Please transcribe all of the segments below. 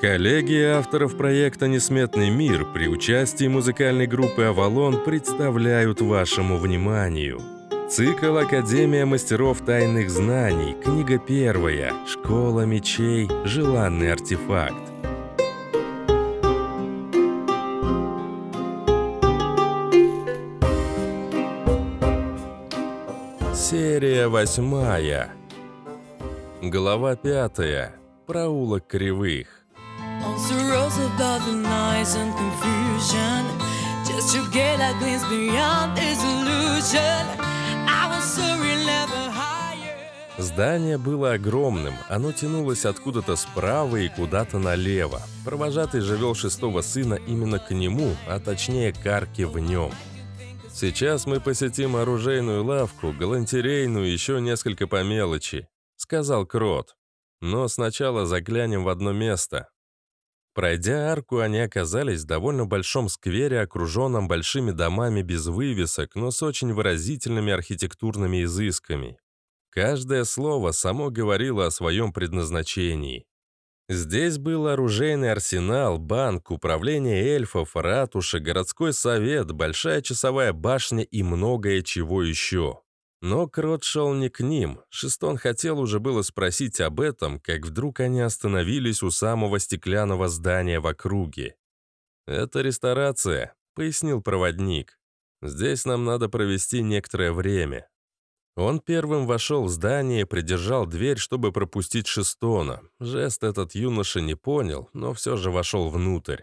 Коллеги авторов проекта «Несметный мир» при участии музыкальной группы «Авалон» представляют вашему вниманию Цикл «Академия мастеров тайных знаний», книга первая, «Школа мечей», «Желанный артефакт». Серия восьмая. Глава пятая. Проулок кривых. Sorrows above the noise and confusion. Just your gala gleams beyond this illusion. I was soaring Здание было огромным, оно тянулось откуда-то справа и куда-то налево. Провожатый же шестого сына именно к нему, а точнее к арке в нем. Сейчас мы посетим оружейную лавку, галантерейную и еще несколько по мелочи», — сказал Крот. «Но сначала заглянем в одно место. Пройдя арку, они оказались в довольно большом сквере, окруженном большими домами без вывесок, но с очень выразительными архитектурными изысками. Каждое слово само говорило о своем предназначении. Здесь был оружейный арсенал, банк, управление эльфов, ратуша, городской совет, большая часовая башня и многое чего еще. Но Крот шел не к ним. Шестон хотел уже было спросить об этом, как вдруг они остановились у самого стеклянного здания в округе. «Это ресторация», — пояснил проводник. «Здесь нам надо провести некоторое время». Он первым вошел в здание и придержал дверь, чтобы пропустить Шестона. Жест этот юноша не понял, но все же вошел внутрь.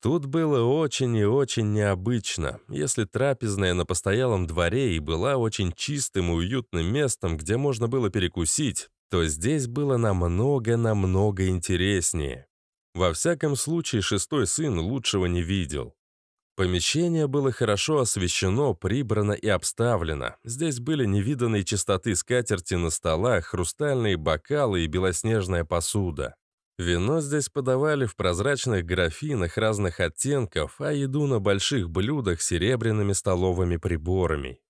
Тут было очень и очень необычно. Если трапезная на постоялом дворе и была очень чистым и уютным местом, где можно было перекусить, то здесь было намного-намного интереснее. Во всяком случае, шестой сын лучшего не видел. Помещение было хорошо освещено, прибрано и обставлено. Здесь были невиданные чистоты скатерти на столах, хрустальные бокалы и белоснежная посуда. Вино здесь подавали в прозрачных графинах разных оттенков, а еду на больших блюдах с серебряными столовыми приборами.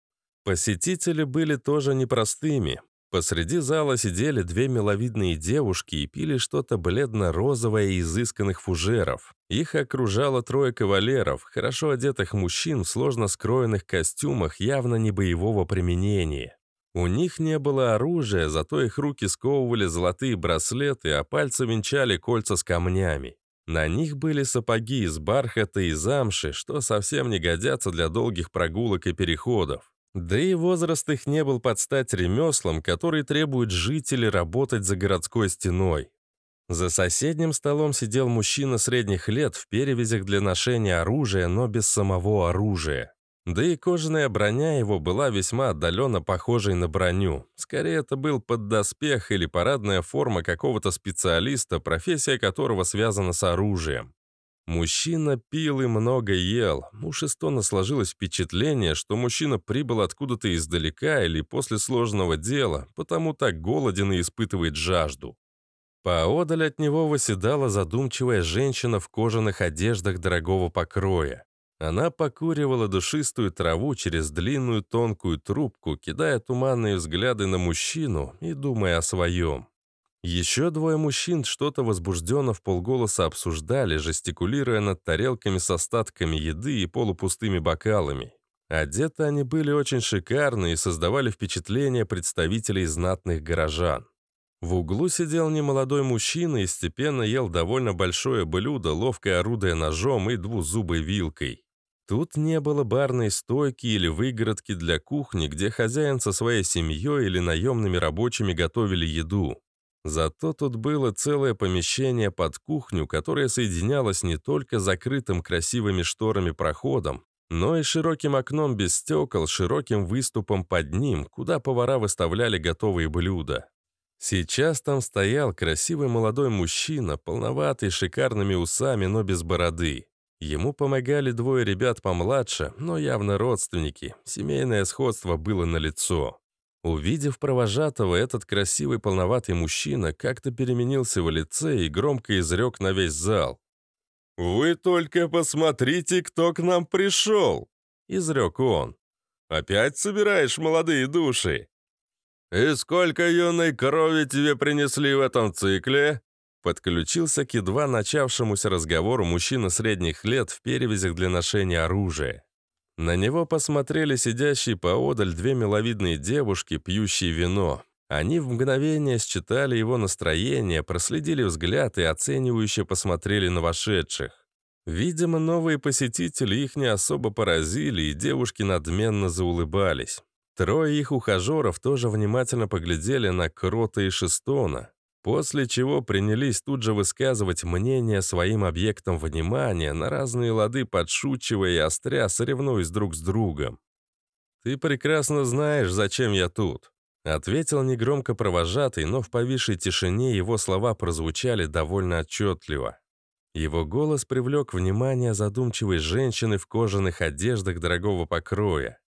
Посетители были тоже непростыми. Посреди зала сидели две миловидные девушки и пили что-то бледно-розовое из изысканных фужеров. Их окружало трое кавалеров, хорошо одетых мужчин в сложно скроенных костюмах явно не боевого применения. У них не было оружия, зато их руки сковывали золотые браслеты, а пальцы венчали кольца с камнями. На них были сапоги из бархата и замши, что совсем не годятся для долгих прогулок и переходов. Да и возраст их не был под стать ремеслам, которые требуют жителей работать за городской стеной. За соседним столом сидел мужчина средних лет в перевязях для ношения оружия, но без самого оружия. Да и кожаная броня его была весьма отдаленно похожей на броню. Скорее, это был поддоспех или парадная форма какого-то специалиста, профессия которого связана с оружием. Мужчина пил и много ел. У Шестона сложилось впечатление, что мужчина прибыл откуда-то издалека или после сложного дела, потому так голоден и испытывает жажду. Поодаль от него восседала задумчивая женщина в кожаных одеждах дорогого покроя. Она покуривала душистую траву через длинную тонкую трубку, кидая туманные взгляды на мужчину и думая о своем. Еще двое мужчин что-то возбужденно в полголоса обсуждали, жестикулируя над тарелками с остатками еды и полупустыми бокалами. Одеты они были очень шикарно и создавали впечатление представителей знатных горожан. В углу сидел немолодой мужчина и степенно ел довольно большое блюдо, ловко орудуя ножом и двузубой вилкой. Тут не было барной стойки или выгородки для кухни, где хозяин со своей семьей или наемными рабочими готовили еду. Зато тут было целое помещение под кухню, которое соединялось не только закрытым красивыми шторами проходом, но и широким окном без стекол, широким выступом под ним, куда повара выставляли готовые блюда. Сейчас там стоял красивый молодой мужчина, полноватый, шикарными усами, но без бороды. Ему помогали двое ребят помладше, но явно родственники. Семейное сходство было налицо. Увидев провожатого, этот красивый полноватый мужчина как-то переменился в лице и громко изрек на весь зал. «Вы только посмотрите, кто к нам пришел!» — изрек он. «Опять собираешь молодые души?» «И сколько юной крови тебе принесли в этом цикле?» Подключился к едва начавшемуся разговору мужчина средних лет в перевязях для ношения оружия. На него посмотрели сидящие поодаль две миловидные девушки, пьющие вино. Они в мгновение считали его настроение, проследили взгляд и оценивающе посмотрели на вошедших. Видимо, новые посетители их не особо поразили, и девушки надменно заулыбались. Трое их ухажеров тоже внимательно поглядели на Крота и Шестона. После чего принялись тут же высказывать мнение своим объектам внимания, на разные лады подшучивая и остря, соревнуясь друг с другом. «Ты прекрасно знаешь, зачем я тут», — ответил негромко провожатый, но в повисшей тишине его слова прозвучали довольно отчетливо. Его голос привлек внимание задумчивой женщины в кожаных одеждах дорогого покроя.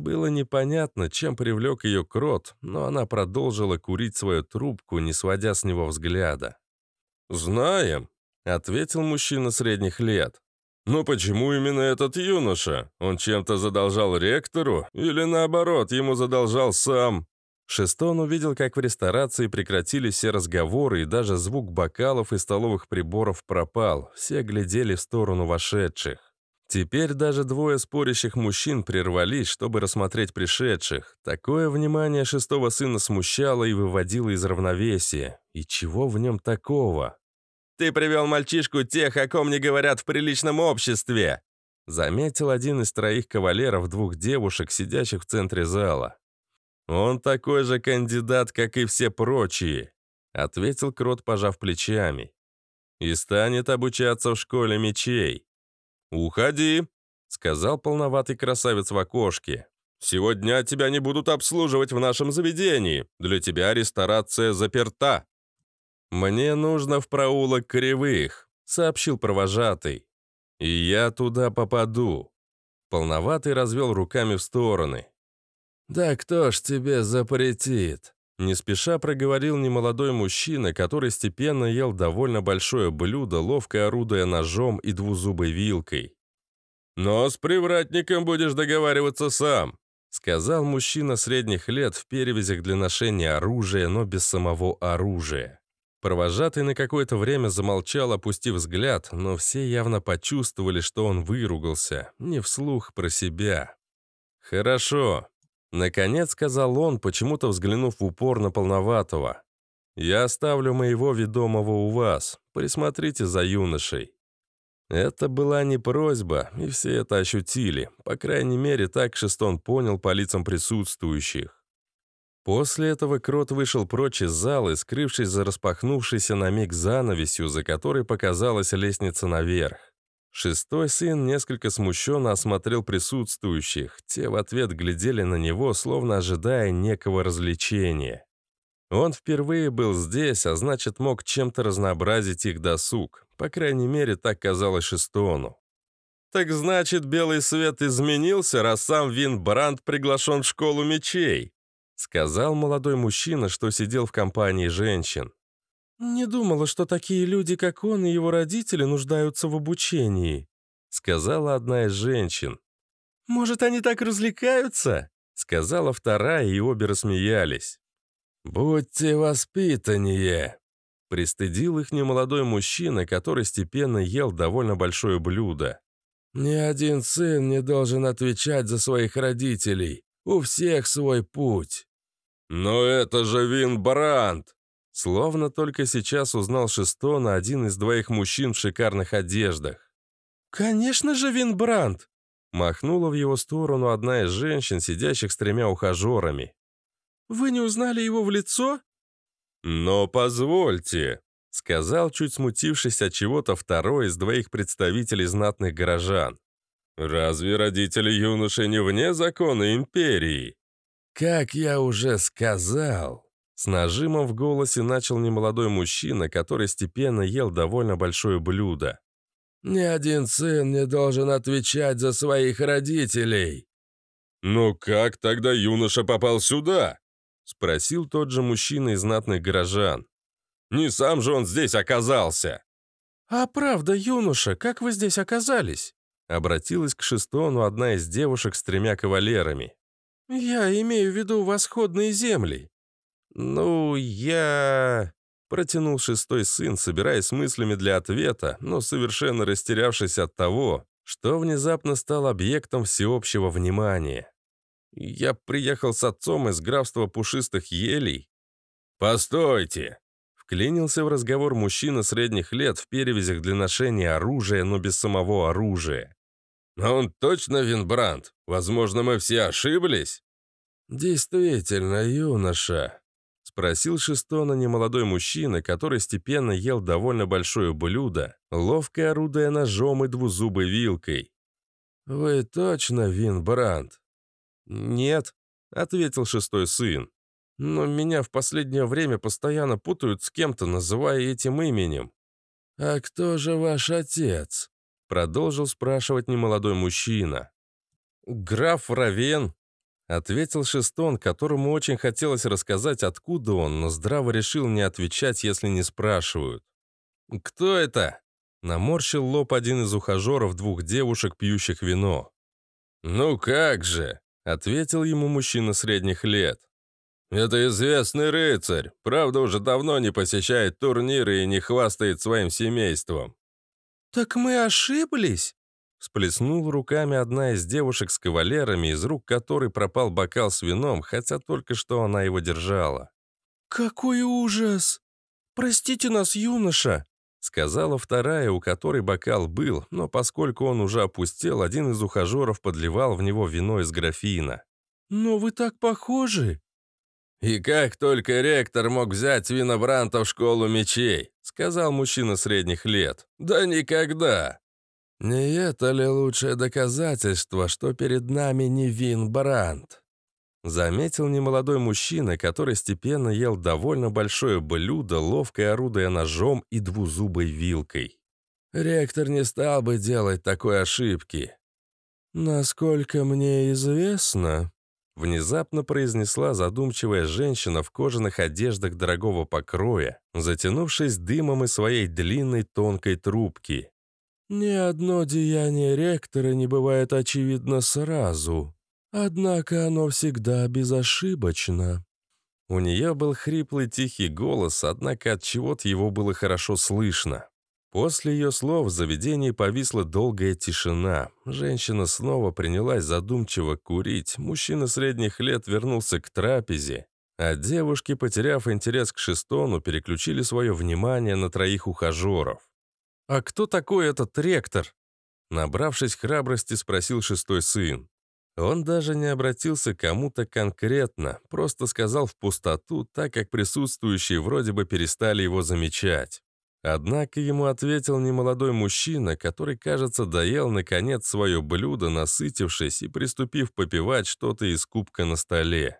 Было непонятно, чем привлек ее крот, но она продолжила курить свою трубку, не сводя с него взгляда. «Знаем», — ответил мужчина средних лет. «Но почему именно этот юноша? Он чем-то задолжал ректору? Или наоборот, ему задолжал сам?» Шестон увидел, как в ресторации прекратились все разговоры, и даже звук бокалов и столовых приборов пропал. Все глядели в сторону вошедших. Теперь даже двое спорящих мужчин прервались, чтобы рассмотреть пришедших. Такое внимание шестого сына смущало и выводило из равновесия. И чего в нем такого? «Ты привел мальчишку тех, о ком не говорят в приличном обществе!» Заметил один из троих кавалеров двух девушек, сидящих в центре зала. «Он такой же кандидат, как и все прочие», — ответил Крот, пожав плечами. «И станет обучаться в школе мечей. «Уходи», — сказал полноватый красавец в окошке. «Сегодня тебя не будут обслуживать в нашем заведении. Для тебя ресторация заперта». «Мне нужно в проулок Кривых», — сообщил провожатый. «И я туда попаду». Полноватый развел руками в стороны. «Да кто ж тебе запретит?» Не спеша проговорил немолодой мужчина, который степенно ел довольно большое блюдо, ловко орудуя ножом и двузубой вилкой. «Но с привратником будешь договариваться сам», сказал мужчина средних лет в перевязях для ношения оружия, но без самого оружия. Провожатый на какое-то время замолчал, опустив взгляд, но все явно почувствовали, что он выругался, не вслух про себя. «Хорошо», Наконец сказал он, почему-то взглянув в упор на полноватого. «Я оставлю моего ведомого у вас. Присмотрите за юношей». Это была не просьба, и все это ощутили. По крайней мере, так Шестон понял по лицам присутствующих. После этого Крот вышел прочь из зала, скрывшись за распахнувшейся на миг занавесью, за которой показалась лестница наверх. Шестой сын несколько смущенно осмотрел присутствующих. Те в ответ глядели на него, словно ожидая некого развлечения. Он впервые был здесь, а значит, мог чем-то разнообразить их досуг. По крайней мере, так казалось Шестону. «Так значит, белый свет изменился, раз сам вин Винбранд приглашен в школу мечей», сказал молодой мужчина, что сидел в компании женщин. «Не думала, что такие люди, как он и его родители, нуждаются в обучении», сказала одна из женщин. «Может, они так развлекаются?» сказала вторая, и обе рассмеялись. «Будьте воспитаннее!» Пристыдил их немолодой мужчина, который степенно ел довольно большое блюдо. «Ни один сын не должен отвечать за своих родителей. У всех свой путь». «Но это же Вин Бранд!» Словно только сейчас узнал Шестона, один из двоих мужчин в шикарных одеждах. «Конечно же, Винбранд!» Махнула в его сторону одна из женщин, сидящих с тремя ухажерами. «Вы не узнали его в лицо?» «Но позвольте», — сказал, чуть смутившись от чего-то второй из двоих представителей знатных горожан. «Разве родители юноши не вне закона империи?» «Как я уже сказал», с нажимом в голосе начал немолодой мужчина, который степенно ел довольно большое блюдо. «Ни один сын не должен отвечать за своих родителей!» «Но «Ну как тогда юноша попал сюда?» — спросил тот же мужчина из знатных горожан. «Не сам же он здесь оказался!» «А правда, юноша, как вы здесь оказались?» — обратилась к Шестону одна из девушек с тремя кавалерами. «Я имею в виду восходные земли. «Ну, я...» Протянул шестой сын, собираясь мыслями для ответа, но совершенно растерявшись от того, что внезапно стал объектом всеобщего внимания. «Я приехал с отцом из графства пушистых елей». «Постойте!» Вклинился в разговор мужчина средних лет в перевязях для ношения оружия, но без самого оружия. он точно Винбранд? Возможно, мы все ошиблись?» «Действительно, юноша», Спросил Шестона немолодой мужчина, который степенно ел довольно большое блюдо, ловко орудуя ножом и двузубой вилкой. «Вы точно Винбранд?» «Нет», — ответил шестой сын. «Но меня в последнее время постоянно путают с кем-то, называя этим именем». «А кто же ваш отец?» — продолжил спрашивать немолодой мужчина. «Граф Равен», Ответил Шестон, которому очень хотелось рассказать, откуда он, но здраво решил не отвечать, если не спрашивают. «Кто это?» Наморщил лоб один из ухажеров двух девушек, пьющих вино. «Ну как же!» — ответил ему мужчина средних лет. «Это известный рыцарь. Правда, уже давно не посещает турниры и не хвастает своим семейством». «Так мы ошиблись?» Сплеснула руками одна из девушек с кавалерами, из рук которой пропал бокал с вином, хотя только что она его держала. «Какой ужас! Простите нас, юноша!» Сказала вторая, у которой бокал был, но поскольку он уже опустел, один из ухажеров подливал в него вино из графина. «Но вы так похожи!» «И как только ректор мог взять Винобранта в школу мечей?» — сказал мужчина средних лет. «Да никогда!» Не это ли лучшее доказательство, что перед нами невин Брандт? Заметил немолодой мужчина, который степенно ел довольно большое блюдо, ловко орудуя ножом и двузубой вилкой. Ректор не стал бы делать такой ошибки. «Насколько мне известно», — внезапно произнесла задумчивая женщина в кожаных одеждах дорогого покроя, затянувшись дымом из своей длинной тонкой трубки. Ни одно деяние ректора не бывает очевидно сразу, однако оно всегда безошибочно». У нее был хриплый тихий голос, однако от чего-то его было хорошо слышно. После ее слов в заведении повисла долгая тишина. Женщина снова принялась задумчиво курить, мужчина средних лет вернулся к трапезе, а девушки, потеряв интерес к шестону, переключили свое внимание на троих ухажеров. «А кто такой этот ректор?» Набравшись храбрости, спросил шестой сын. Он даже не обратился к кому-то конкретно, просто сказал в пустоту, так как присутствующие вроде бы перестали его замечать. Однако ему ответил немолодой мужчина, который, кажется, доел наконец свое блюдо, насытившись и приступив попивать что-то из кубка на столе.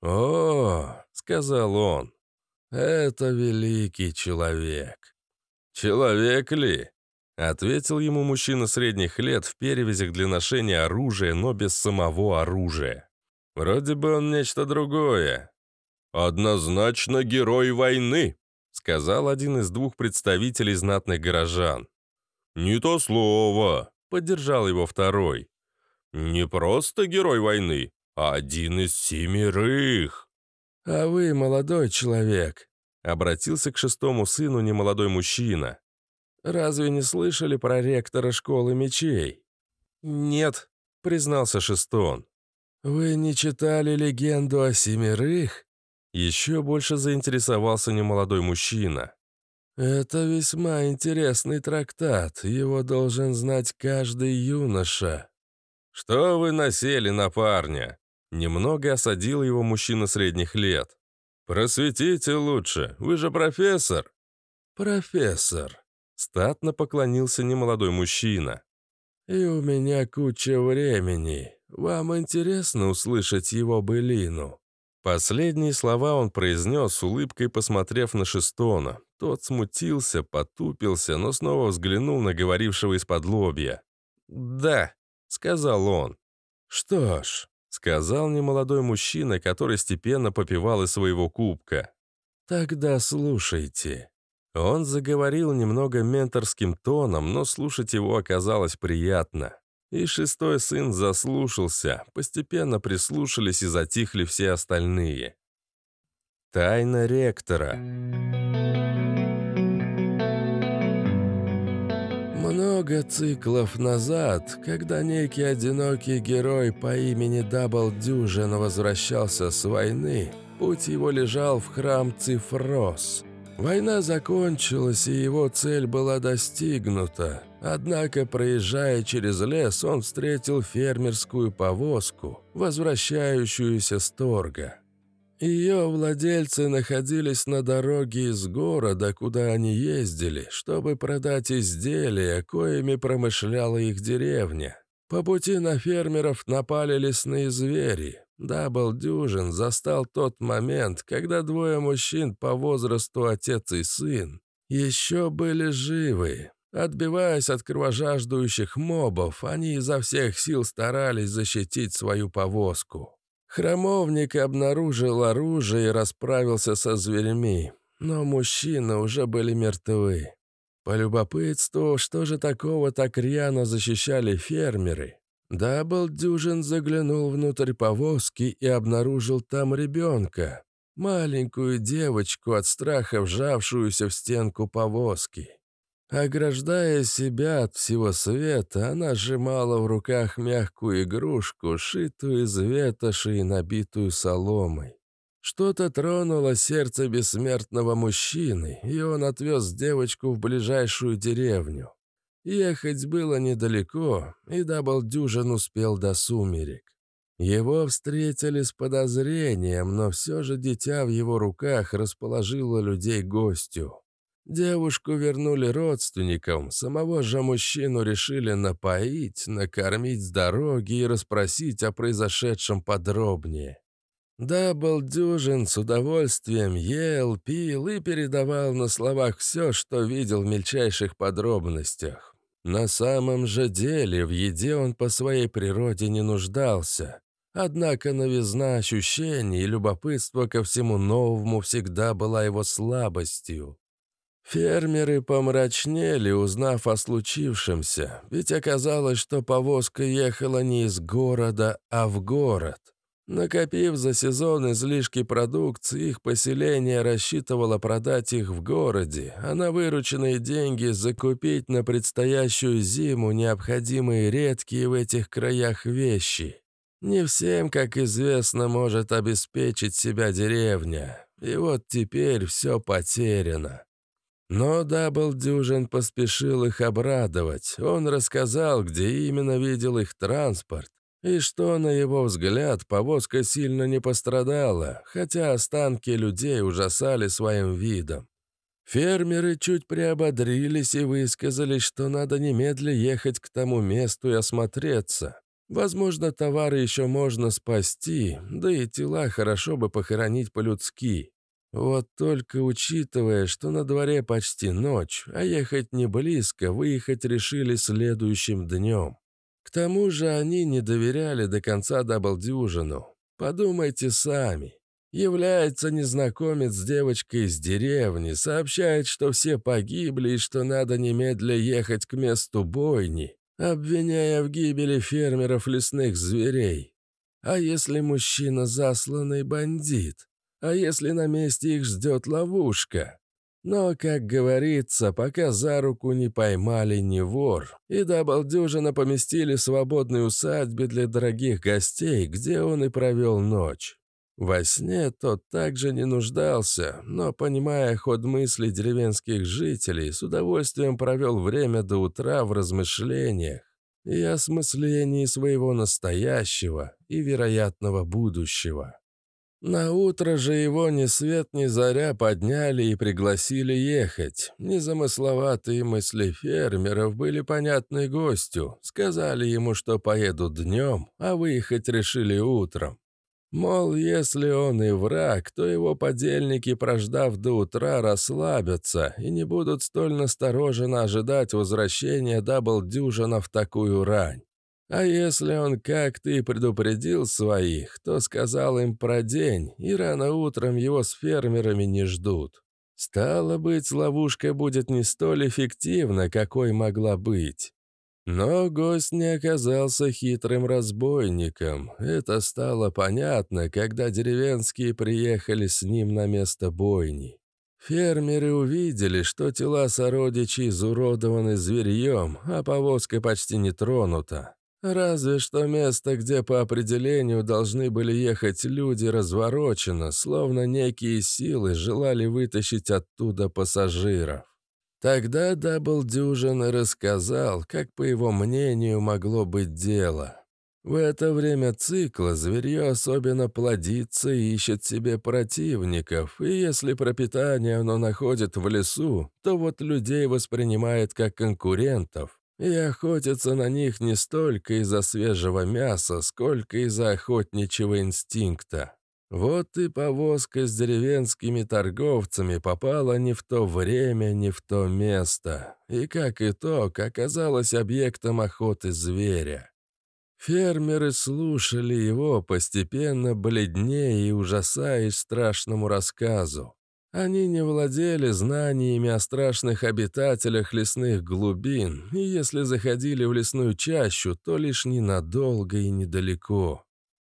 «О, — сказал он, — это великий человек. «Человек ли?» — ответил ему мужчина средних лет в перевязях для ношения оружия, но без самого оружия. «Вроде бы он нечто другое». «Однозначно герой войны», — сказал один из двух представителей знатных горожан. «Не то слово», — поддержал его второй. «Не просто герой войны, а один из семерых». «А вы, молодой человек», Обратился к шестому сыну немолодой мужчина. «Разве не слышали про ректора школы мечей?» «Нет», — признался Шестон. «Вы не читали легенду о семерых?» Еще больше заинтересовался немолодой мужчина. «Это весьма интересный трактат, его должен знать каждый юноша». «Что вы насели на парня?» Немного осадил его мужчина средних лет. «Просветите лучше, вы же профессор!» «Профессор!» — статно поклонился немолодой мужчина. «И у меня куча времени. Вам интересно услышать его былину?» Последние слова он произнес с улыбкой, посмотрев на Шестона. Тот смутился, потупился, но снова взглянул на говорившего из-под лобья. «Да», — сказал он. «Что ж, сказал немолодой мужчина, который степенно попивал из своего кубка. «Тогда слушайте». Он заговорил немного менторским тоном, но слушать его оказалось приятно. И шестой сын заслушался, постепенно прислушались и затихли все остальные. Тайна ректора. много циклов назад, когда некий одинокий герой по имени Дабл Дюжин возвращался с войны, путь его лежал в храм Цифрос. Война закончилась, и его цель была достигнута. Однако, проезжая через лес, он встретил фермерскую повозку, возвращающуюся с торга. Ее владельцы находились на дороге из города, куда они ездили, чтобы продать изделия, коими промышляла их деревня. По пути на фермеров напали лесные звери. Дабл Дюжин застал тот момент, когда двое мужчин по возрасту отец и сын еще были живы. Отбиваясь от кровожаждующих мобов, они изо всех сил старались защитить свою повозку. Храмовник обнаружил оружие и расправился со зверьми, но мужчины уже были мертвы. Полюбопытствовав, что же такого так рьяно защищали фермеры, Дабл Дюжин заглянул внутрь повозки и обнаружил там ребенка, маленькую девочку от страха вжавшуюся в стенку повозки. Ограждая себя от всего света, она сжимала в руках мягкую игрушку, шитую из ветоши и набитую соломой. Что-то тронуло сердце бессмертного мужчины, и он отвез девочку в ближайшую деревню. Ехать было недалеко, и Даблдюжин успел до сумерек. Его встретили с подозрением, но все же дитя в его руках расположило людей гостю. Девушку вернули родственникам, самого же мужчину решили напоить, накормить с дороги и расспросить о произошедшем подробнее. Дабл Дюжин с удовольствием ел, пил и передавал на словах все, что видел в мельчайших подробностях. На самом же деле в еде он по своей природе не нуждался. Однако новизна ощущений и любопытство ко всему новому всегда была его слабостью. Фермеры помрачнели, узнав о случившемся, ведь оказалось, что повозка ехала не из города, а в город. Накопив за сезон излишки продукции, их поселение рассчитывало продать их в городе, а на вырученные деньги закупить на предстоящую зиму необходимые редкие в этих краях вещи. Не всем, как известно, может обеспечить себя деревня. И вот теперь все потеряно. Но Даблдюжин поспешил их обрадовать. Он рассказал, где именно видел их транспорт, и что, на его взгляд, повозка сильно не пострадала, хотя останки людей ужасали своим видом. Фермеры чуть приободрились и высказали, что надо немедля ехать к тому месту и осмотреться. Возможно, товары еще можно спасти, да и тела хорошо бы похоронить по-людски. Вот только учитывая, что на дворе почти ночь, а ехать не близко, выехать решили следующим днем. К тому же они не доверяли до конца даблдюжину. Подумайте сами. Является незнакомец с девочкой из деревни, сообщает, что все погибли и что надо немедля ехать к месту бойни, обвиняя в гибели фермеров лесных зверей. А если мужчина засланный бандит? А если на месте их ждет ловушка? Но, как говорится, пока за руку не поймали ни вор, и до балдюжина поместили в свободной усадьбе для дорогих гостей, где он и провел ночь. Во сне тот также не нуждался, но, понимая ход мыслей деревенских жителей, с удовольствием провел время до утра в размышлениях и осмыслении своего настоящего и вероятного будущего. На утро же его ни свет ни заря подняли и пригласили ехать. Незамысловатые мысли фермеров были понятны гостю. Сказали ему, что поедут днем, а выехать решили утром. Мол, если он и враг, то его подельники, прождав до утра, расслабятся и не будут столь настороженно ожидать возвращения дабл-дюжина в такую рань. А если он, как ты, предупредил своих, то сказал им про день, и рано утром его с фермерами не ждут. Стало быть, ловушка будет не столь эффективна, какой могла быть. Но гость не оказался хитрым разбойником. Это стало понятно, когда деревенские приехали с ним на место бойни. Фермеры увидели, что тела сородичей изуродованы зверьем, а повозка почти не тронута. Разве что место, где по определению должны были ехать люди, разворочено, словно некие силы желали вытащить оттуда пассажиров. Тогда Даблдюжин рассказал, как, по его мнению, могло быть дело. В это время цикла зверье особенно плодится и ищет себе противников, и если пропитание оно находит в лесу, то вот людей воспринимает как конкурентов, и охотятся на них не столько из-за свежего мяса, сколько из-за охотничьего инстинкта. Вот и повозка с деревенскими торговцами попала не в то время, не в то место. И как итог, оказалась объектом охоты зверя. Фермеры слушали его, постепенно бледнее и ужасаясь страшному рассказу. Они не владели знаниями о страшных обитателях лесных глубин, и если заходили в лесную чащу, то лишь ненадолго и недалеко.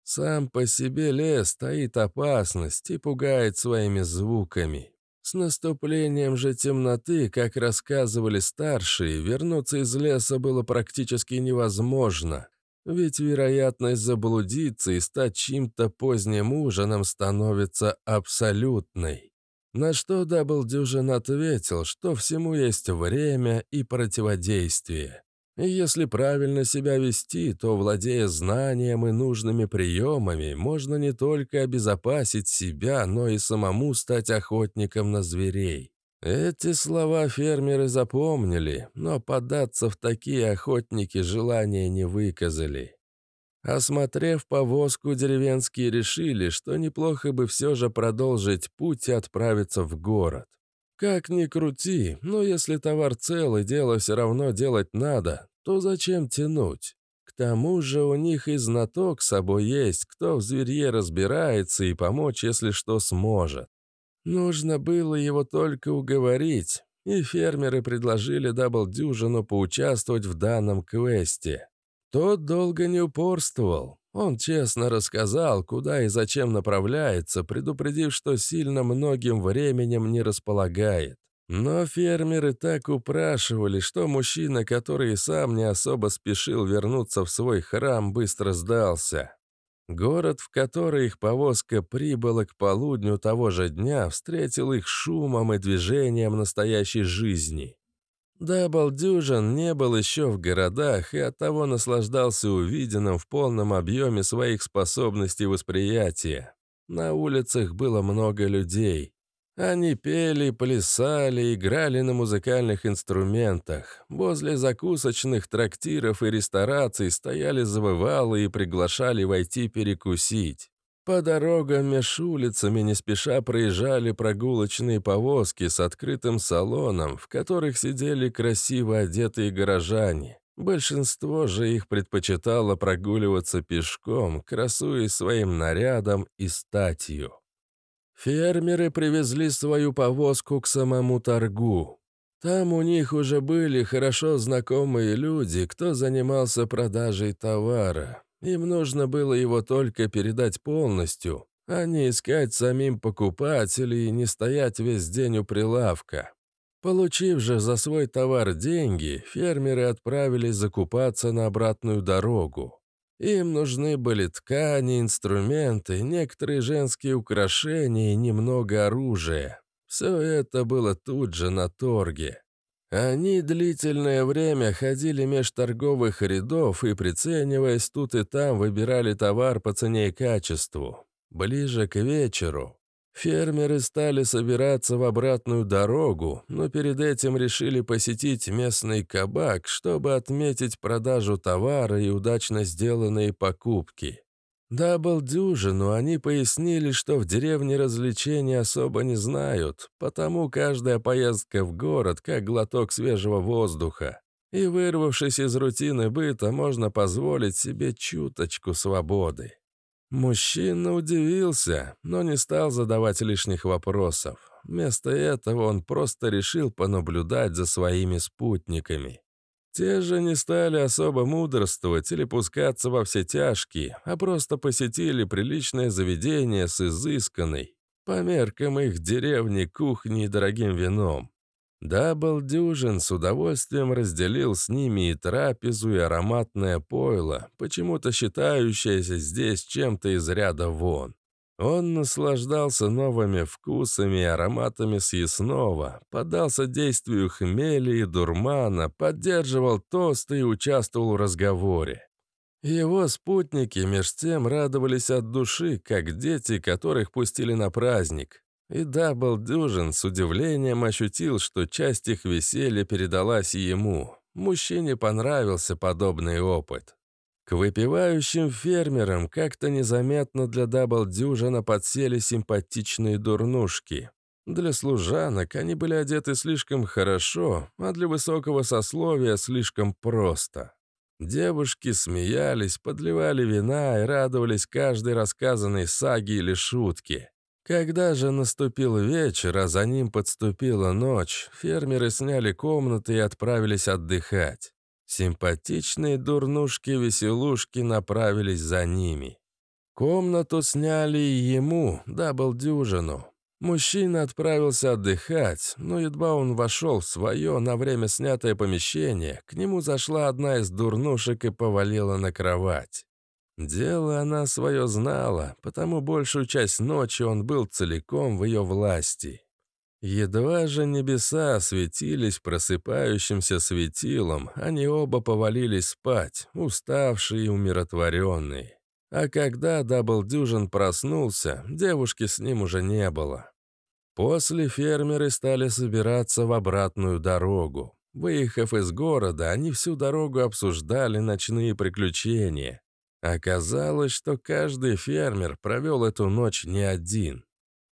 Сам по себе лес стоит опасность и пугает своими звуками. С наступлением же темноты, как рассказывали старшие, вернуться из леса было практически невозможно, ведь вероятность заблудиться и стать чьим-то поздним ужином становится абсолютной. На что Даблдюжин ответил, что всему есть время и противодействие. И если правильно себя вести, то, владея знанием и нужными приемами, можно не только обезопасить себя, но и самому стать охотником на зверей. Эти слова фермеры запомнили, но податься в такие охотники желания не выказали. Осмотрев повозку, деревенские решили, что неплохо бы все же продолжить путь и отправиться в город. Как ни крути, но если товар целый, дело все равно делать надо, то зачем тянуть? К тому же у них и знаток с собой есть, кто в зверье разбирается и помочь, если что, сможет. Нужно было его только уговорить, и фермеры предложили дабл-дюжину поучаствовать в данном квесте. Тот долго не упорствовал. Он честно рассказал, куда и зачем направляется, предупредив, что сильно многим временем не располагает. Но фермеры так упрашивали, что мужчина, который сам не особо спешил вернуться в свой храм, быстро сдался. Город, в который их повозка прибыла к полудню того же дня, встретил их шумом и движением настоящей жизни. Даблдюжин не был еще в городах и оттого наслаждался увиденным в полном объеме своих способностей восприятия. На улицах было много людей. Они пели, плясали, играли на музыкальных инструментах. Возле закусочных трактиров и рестораций стояли завывалы и приглашали войти перекусить. По дорогам меж улицами не спеша проезжали прогулочные повозки с открытым салоном, в которых сидели красиво одетые горожане. Большинство же их предпочитало прогуливаться пешком, красуясь своим нарядом и статью. Фермеры привезли свою повозку к самому торгу. Там у них уже были хорошо знакомые люди, кто занимался продажей товара. Им нужно было его только передать полностью, а не искать самим покупателей и не стоять весь день у прилавка. Получив же за свой товар деньги, фермеры отправились закупаться на обратную дорогу. Им нужны были ткани, инструменты, некоторые женские украшения и немного оружия. Все это было тут же на торге. Они длительное время ходили меж торговых рядов и, прицениваясь тут и там, выбирали товар по цене и качеству. Ближе к вечеру фермеры стали собираться в обратную дорогу, но перед этим решили посетить местный кабак, чтобы отметить продажу товара и удачно сделанные покупки. Да, был дюжину, они пояснили, что в деревне развлечений особо не знают, потому каждая поездка в город как глоток свежего воздуха. И вырвавшись из рутины быта, можно позволить себе чуточку свободы. Мужчина удивился, но не стал задавать лишних вопросов. Вместо этого он просто решил понаблюдать за своими спутниками. Те же не стали особо мудрствовать или пускаться во все тяжкие, а просто посетили приличное заведение с изысканной, по меркам их деревни, кухней и дорогим вином. Дабл Дюжин с удовольствием разделил с ними и трапезу, и ароматное пойло, почему-то считающееся здесь чем-то из ряда вон. Он наслаждался новыми вкусами и ароматами съестного, подался действию хмели и дурмана, поддерживал тосты и участвовал в разговоре. Его спутники меж тем радовались от души, как дети, которых пустили на праздник. И Дабл Даблдюжин с удивлением ощутил, что часть их веселья передалась и ему. Мужчине понравился подобный опыт. К выпивающим фермерам как-то незаметно для дабл-дюжина подсели симпатичные дурнушки. Для служанок они были одеты слишком хорошо, а для высокого сословия слишком просто. Девушки смеялись, подливали вина и радовались каждой рассказанной саге или шутке. Когда же наступил вечер, а за ним подступила ночь, фермеры сняли комнаты и отправились отдыхать. Симпатичные дурнушки-веселушки направились за ними. Комнату сняли ему, дабл-дюжину. Мужчина отправился отдыхать, но едва он вошел в свое на время снятое помещение, к нему зашла одна из дурнушек и повалила на кровать. Дело она свое знала, потому большую часть ночи он был целиком в ее власти. Едва же небеса осветились просыпающимся светилом, они оба повалились спать, уставшие и умиротворенные. А когда Даблдюжин проснулся, девушки с ним уже не было. После фермеры стали собираться в обратную дорогу. Выехав из города, они всю дорогу обсуждали ночные приключения. Оказалось, что каждый фермер провел эту ночь не один.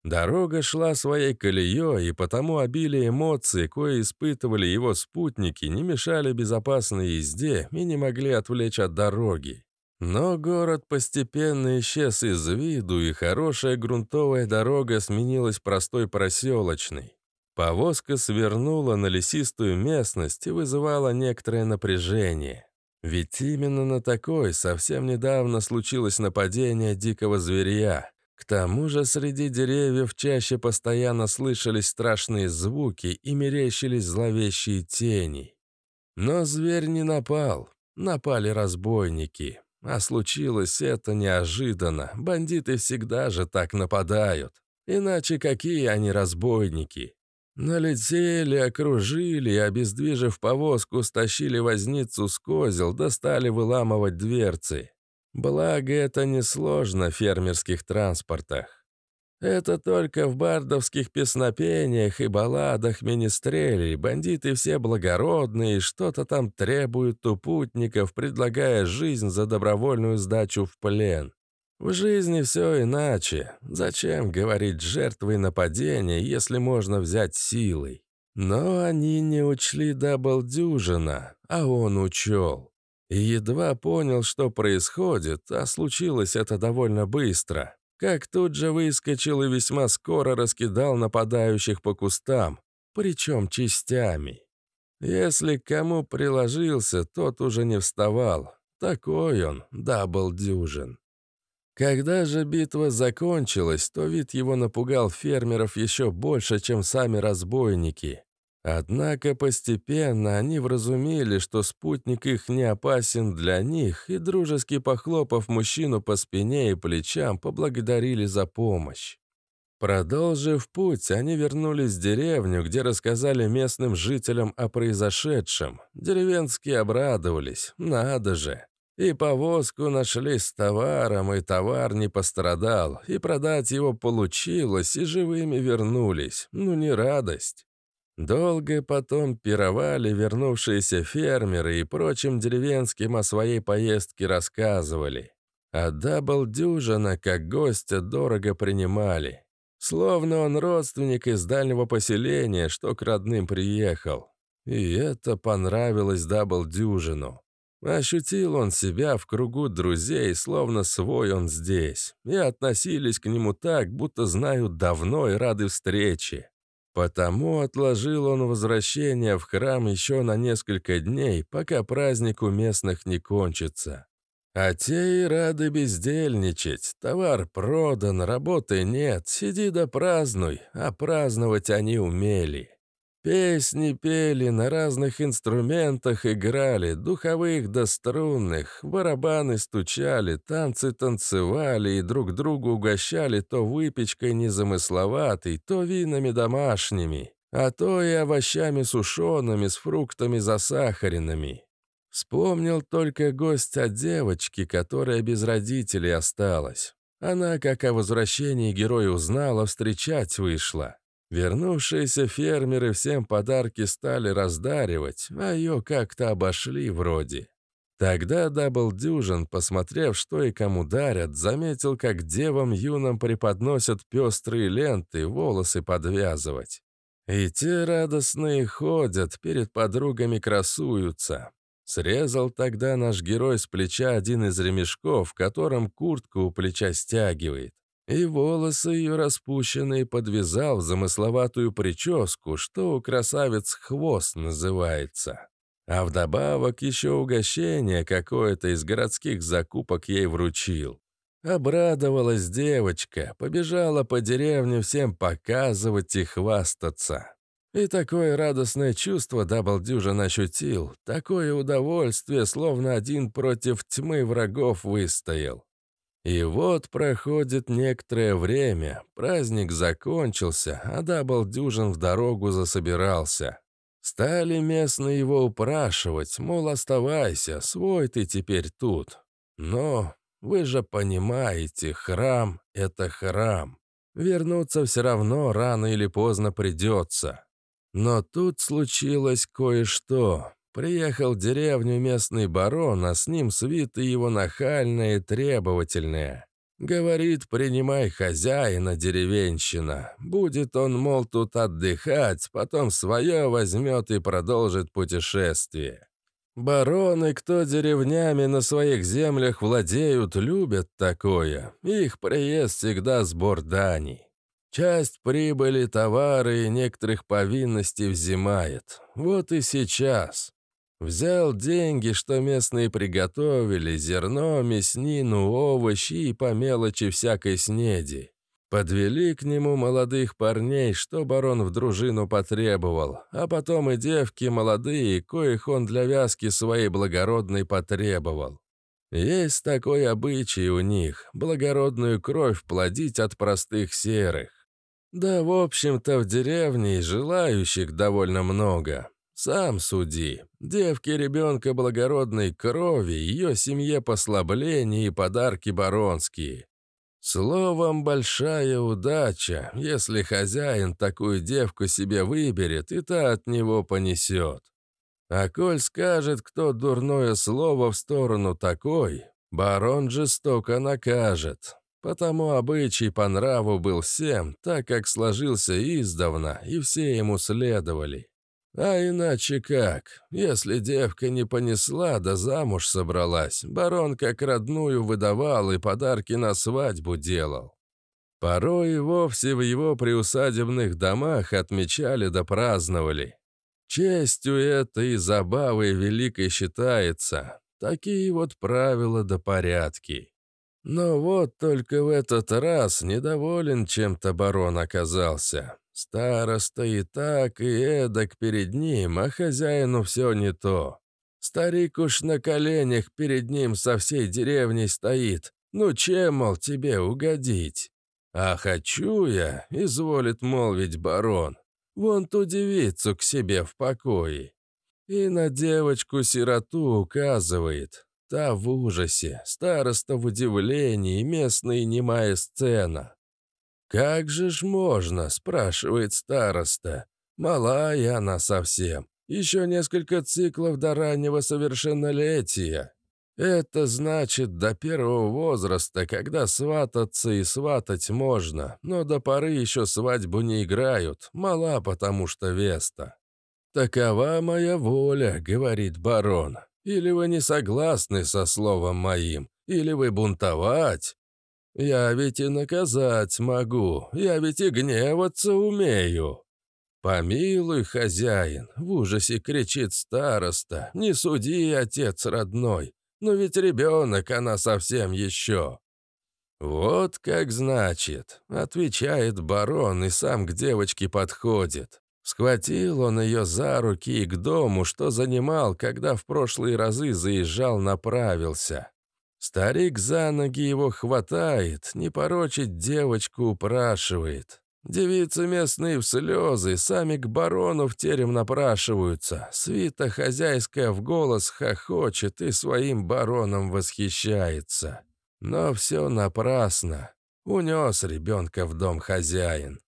Дорога шла своей колеей, и потому обилие эмоций, кое испытывали его спутники, не мешали безопасной езде и не могли отвлечь от дороги. Но город постепенно исчез из виду, и хорошая грунтовая дорога сменилась простой проселочной. Повозка свернула на лесистую местность и вызывала некоторое напряжение. Ведь именно на такой совсем недавно случилось нападение дикого зверя — к тому же среди деревьев чаще постоянно слышались страшные звуки и мерещились зловещие тени. Но зверь не напал, напали разбойники. А случилось это неожиданно, бандиты всегда же так нападают. Иначе какие они разбойники? Налетели, окружили, обездвижив повозку, стащили возницу с козел, достали выламывать дверцы. Благо, это несложно в фермерских транспортах. Это только в бардовских песнопениях и балладах министрелей бандиты все благородные что-то там требуют у путников, предлагая жизнь за добровольную сдачу в плен. В жизни все иначе. Зачем говорить жертвой нападения, если можно взять силой? Но они не учли дабл-дюжина, а он учел. И едва понял, что происходит, а случилось это довольно быстро. Как тут же выскочил и весьма скоро раскидал нападающих по кустам, причем частями. Если кому приложился, тот уже не вставал. Такой он, дабл-дюжин. Когда же битва закончилась, то вид его напугал фермеров еще больше, чем сами разбойники. Однако постепенно они вразумели, что спутник их не опасен для них, и дружески похлопав мужчину по спине и плечам, поблагодарили за помощь. Продолжив путь, они вернулись в деревню, где рассказали местным жителям о произошедшем. Деревенские обрадовались, надо же. И повозку нашли с товаром, и товар не пострадал, и продать его получилось, и живыми вернулись. Ну не радость. Долго потом пировали вернувшиеся фермеры и прочим деревенским о своей поездке рассказывали. А дабл-дюжина как гостя дорого принимали. Словно он родственник из дальнего поселения, что к родным приехал. И это понравилось дабл-дюжину. Ощутил он себя в кругу друзей, словно свой он здесь, и относились к нему так, будто знают давно и рады встрече. Потому отложил он возвращение в храм еще на несколько дней, пока праздник у местных не кончится. А те и рады бездельничать. Товар продан, работы нет, сиди да празднуй, а праздновать они умели. Песни пели, на разных инструментах играли, духовых до струнных, барабаны стучали, танцы танцевали и друг другу угощали то выпечкой незамысловатой, то винами домашними, а то и овощами сушеными с фруктами засахаренными. Вспомнил только гость от девочки, которая без родителей осталась. Она, как о возвращении героя узнала, встречать вышла. Вернувшиеся фермеры всем подарки стали раздаривать, а ее как-то обошли вроде. Тогда Дабл Даблдюжин, посмотрев, что и кому дарят, заметил, как девам юным преподносят пестрые ленты, волосы подвязывать. И те радостные ходят, перед подругами красуются. Срезал тогда наш герой с плеча один из ремешков, которым куртку у плеча стягивает. И волосы ее распущенные подвязал в замысловатую прическу, что у красавец хвост называется. А вдобавок еще угощение какое-то из городских закупок ей вручил. Обрадовалась девочка, побежала по деревне всем показывать и хвастаться. И такое радостное чувство Даблдюжин ощутил, такое удовольствие, словно один против тьмы врагов выстоял. И вот проходит некоторое время, праздник закончился, а Даблдюжин в дорогу засобирался. Стали местные его упрашивать, мол, оставайся, свой ты теперь тут. Но вы же понимаете, храм — это храм. Вернуться все равно рано или поздно придется. Но тут случилось кое-что. Приехал в деревню местный барон, а с ним свиты его нахальные и требовательные. Говорит, принимай хозяина, деревенщина. Будет он, мол, тут отдыхать, потом свое возьмет и продолжит путешествие. Бароны, кто деревнями на своих землях владеют, любят такое. Их приезд всегда сбор дани, Часть прибыли, товары и некоторых повинностей взимает. Вот и сейчас. Взял деньги, что местные приготовили, зерно, мяснину, овощи и по мелочи всякой снеди. Подвели к нему молодых парней, что барон в дружину потребовал, а потом и девки молодые, коих он для вязки своей благородной потребовал. Есть такой обычай у них – благородную кровь плодить от простых серых. Да, в общем-то, в деревне желающих довольно много. Сам суди. девки ребенка благородной крови, ее семье послабление и подарки баронские. Словом, большая удача, если хозяин такую девку себе выберет, и та от него понесет. А коль скажет кто дурное слово в сторону такой, барон жестоко накажет. Потому обычай по нраву был всем, так как сложился издавна, и все ему следовали. А иначе как? Если девка не понесла, да замуж собралась, барон как родную выдавал и подарки на свадьбу делал. Порой и вовсе в его приусадебных домах отмечали да праздновали. Честью это и забавой великой считается. Такие вот правила да порядки. Но вот только в этот раз недоволен чем-то барон оказался. Староста и так, и эдак перед ним, а хозяину все не то. Старик уж на коленях перед ним со всей деревней стоит. Ну чем, мол, тебе угодить? А хочу я, изволит молвить барон, вон ту девицу к себе в покое. И на девочку-сироту указывает. Та в ужасе, староста в удивлении, местная немая сцена. «Как же ж можно?» – спрашивает староста. «Малая она совсем. Еще несколько циклов до раннего совершеннолетия. Это значит до первого возраста, когда свататься и сватать можно, но до поры еще свадьбу не играют, мала потому что Веста. «Такова моя воля», — говорит барон. «Или вы не согласны со словом моим, или вы бунтовать, я ведь и наказать могу, я ведь и гневаться умею». «Помилуй, хозяин!» — в ужасе кричит староста. «Не суди, отец родной! Но ведь ребенок она совсем еще!» «Вот как значит!» — отвечает барон и сам к девочке подходит. Схватил он ее за руки и к дому, что занимал, когда в прошлые разы заезжал, направился. Старик за ноги его хватает, не порочить девочку упрашивает. Девицы местные в слезы, сами к барону в терем напрашиваются. Свита хозяйская в голос хохочет и своим бароном восхищается. Но все напрасно. Унес ребенка в дом хозяин.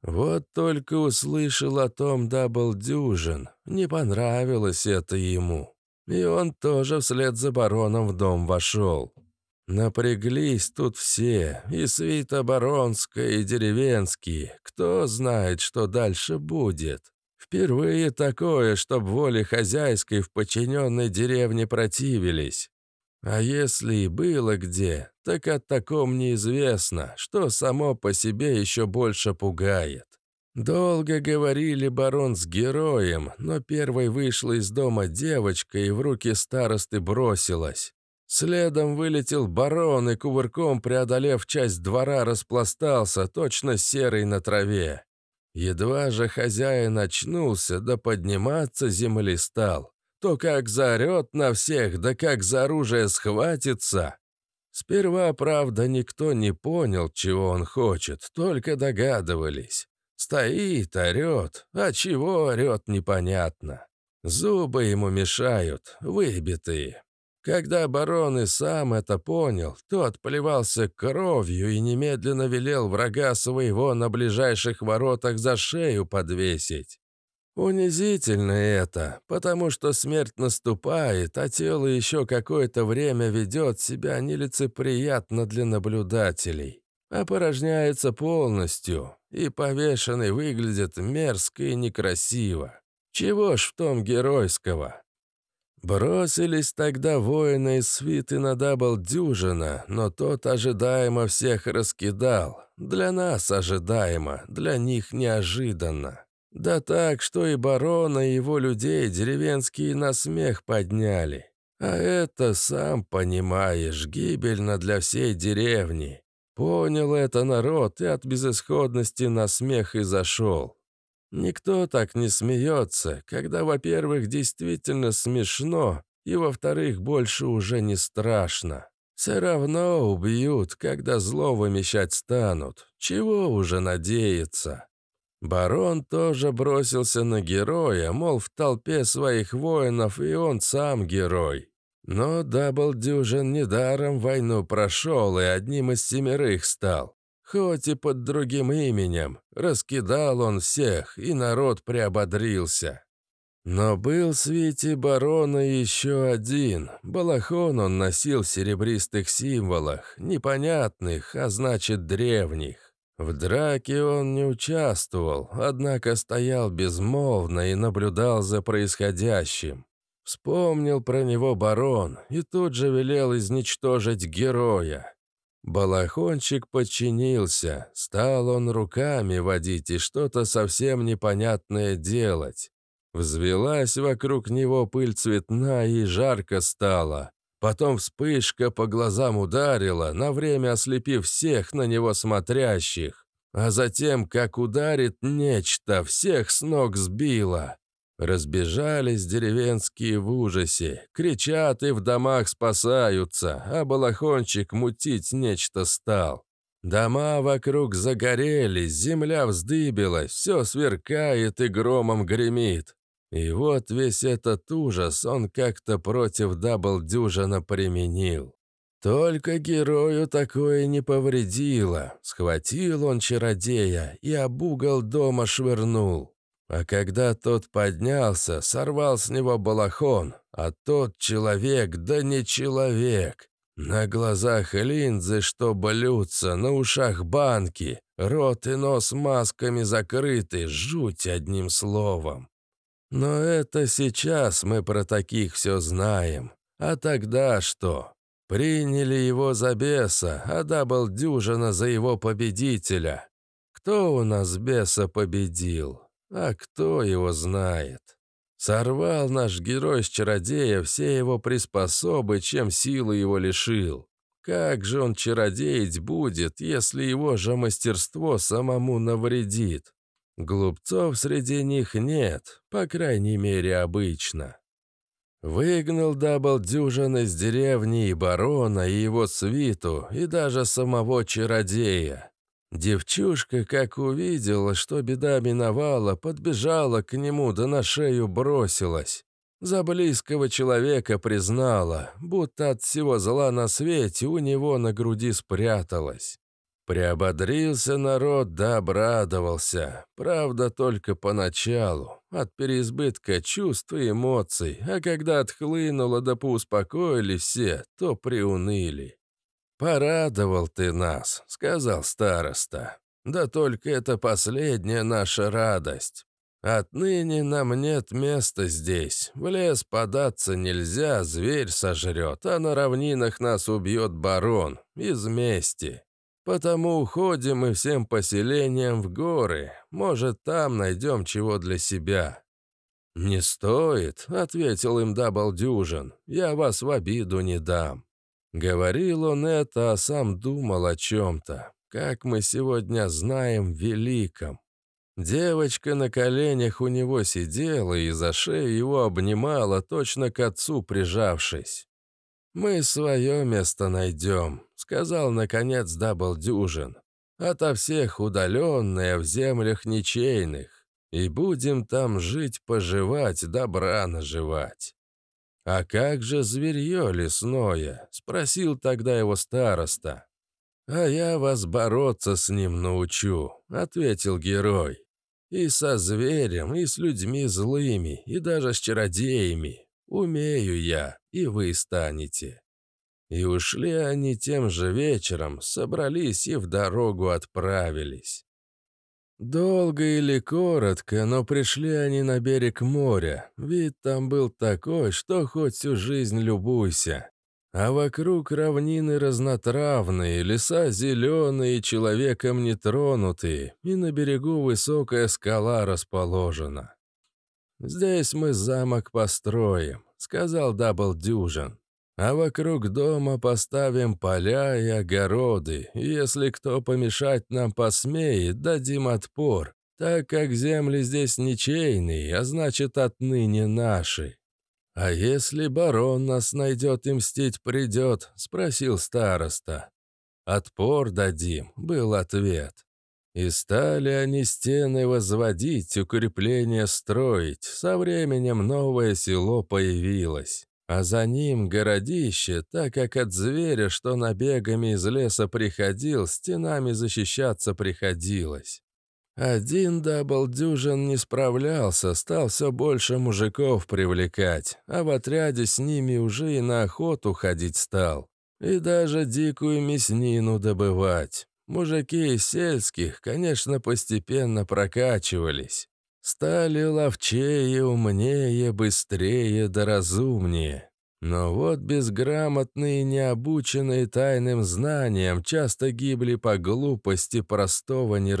Вот только услышал о том дабл Даблдюжин, не понравилось это ему. И он тоже вслед за бароном в дом вошел. Напряглись тут все, и свита баронская, и деревенские. Кто знает, что дальше будет. Впервые такое, чтоб воле хозяйской в подчиненной деревне противились. А если и было где, так о таком неизвестно, что само по себе еще больше пугает. Долго говорили барон с героем, но первой вышла из дома девочка и в руки старосты бросилась. Следом вылетел барон и кувырком, преодолев часть двора, распластался, точно серый на траве. Едва же хозяин очнулся, да подниматься земли стал. То как заорет на всех, да как за оружие схватится. Сперва, правда, никто не понял, чего он хочет, только догадывались. Стоит, орет, а чего орет, непонятно. Зубы ему мешают, выбитые. Когда барон и сам это понял, тот плевался кровью и немедленно велел врага своего на ближайших воротах за шею подвесить. Унизительно это, потому что смерть наступает, а тело еще какое-то время ведет себя нелицеприятно для наблюдателей опорожняется полностью, и повешенный выглядит мерзко и некрасиво. Чего ж в том геройского? Бросились тогда воины из свиты на дабл-дюжина, но тот ожидаемо всех раскидал. Для нас ожидаемо, для них неожиданно. Да так, что и барона, и его людей деревенские на смех подняли. А это, сам понимаешь, гибельно для всей деревни. Понял это народ и от безысходности на смех и зашел. Никто так не смеется, когда, во-первых, действительно смешно, и, во-вторых, больше уже не страшно. Все равно убьют, когда зло вымещать станут. Чего уже надеяться? Барон тоже бросился на героя, мол, в толпе своих воинов и он сам герой. Но Даблдюжин недаром войну прошел и одним из семерых стал. Хоть и под другим именем, раскидал он всех, и народ приободрился. Но был свете барона еще один. Балахон он носил в серебристых символах, непонятных, а значит древних. В драке он не участвовал, однако стоял безмолвно и наблюдал за происходящим. Вспомнил про него барон и тут же велел изничтожить героя. Балахончик подчинился, стал он руками водить и что-то совсем непонятное делать. Взвелась вокруг него пыль цветная и жарко стало. Потом вспышка по глазам ударила, на время ослепив всех на него смотрящих. А затем, как ударит нечто, всех с ног сбило. Разбежались деревенские в ужасе, кричат и в домах спасаются, а балахончик мутить нечто стал. Дома вокруг загорелись, земля вздыбилась, все сверкает и громом гремит. И вот весь этот ужас он как-то против дабл-дюжина применил. Только герою такое не повредило. Схватил он чародея и об угол дома швырнул. А когда тот поднялся, сорвал с него балахон, а тот человек, да не человек. На глазах линзы, что блюдца, на ушах банки, рот и нос масками закрыты, жуть одним словом. Но это сейчас мы про таких все знаем. А тогда что? Приняли его за беса, а дабл дюжина за его победителя. Кто у нас беса победил? А кто его знает? Сорвал наш герой с чародея все его приспособы, чем силы его лишил. Как же он чародеять будет, если его же мастерство самому навредит? Глупцов среди них нет, по крайней мере, обычно. Выгнал Даблдюжин из деревни и барона, и его свиту, и даже самого чародея. Девчушка, как увидела, что беда миновала, подбежала к нему, да на шею бросилась. За близкого человека признала, будто от всего зла на свете у него на груди спряталась. Приободрился народ да обрадовался, правда только поначалу, от переизбытка чувств и эмоций, а когда отхлынуло да поуспокоили все, то приуныли. «Порадовал ты нас», — сказал староста. «Да только это последняя наша радость. Отныне нам нет места здесь. В лес податься нельзя, зверь сожрет, а на равнинах нас убьет барон. Из мести. Потому уходим мы всем поселением в горы. Может, там найдем чего для себя». «Не стоит», — ответил им Даблдюжин. «Я вас в обиду не дам». Говорил он это, а сам думал о чем-то, как мы сегодня знаем, великом. Девочка на коленях у него сидела и за шею его обнимала, точно к отцу прижавшись. «Мы свое место найдем», — сказал, наконец, Даблдюжин. «Ото всех удаленные в землях ничейных. И будем там жить-поживать, добра наживать». «А как же зверье лесное?» — спросил тогда его староста. «А я вас бороться с ним научу», — ответил герой. «И со зверем, и с людьми злыми, и даже с чародеями. Умею я, и вы станете». И ушли они тем же вечером, собрались и в дорогу отправились. Долго или коротко, но пришли они на берег моря. Вид там был такой, что хоть всю жизнь любуйся. А вокруг равнины разнотравные, леса зеленые, человеком не тронутые, и на берегу высокая скала расположена. «Здесь мы замок построим», — сказал Дабл Дюжин. А вокруг дома поставим поля и огороды. Если кто помешать нам посмеет, дадим отпор, так как земли здесь ничейные, а значит, отныне наши». «А если барон нас найдет и мстить придет?» — спросил староста. «Отпор дадим», — был ответ. И стали они стены возводить, укрепления строить. Со временем новое село появилось. А за ним городище, так как от зверя, что набегами из леса приходил, стенами защищаться приходилось. Один даблдюжин не справлялся, стал все больше мужиков привлекать, а в отряде с ними уже и на охоту ходить стал. И даже дикую мяснину добывать. Мужики из сельских, конечно, постепенно прокачивались. Стали ловчее, умнее, быстрее да разумнее. Но вот безграмотные, необученные тайным знаниям, часто гибли по глупости, простого не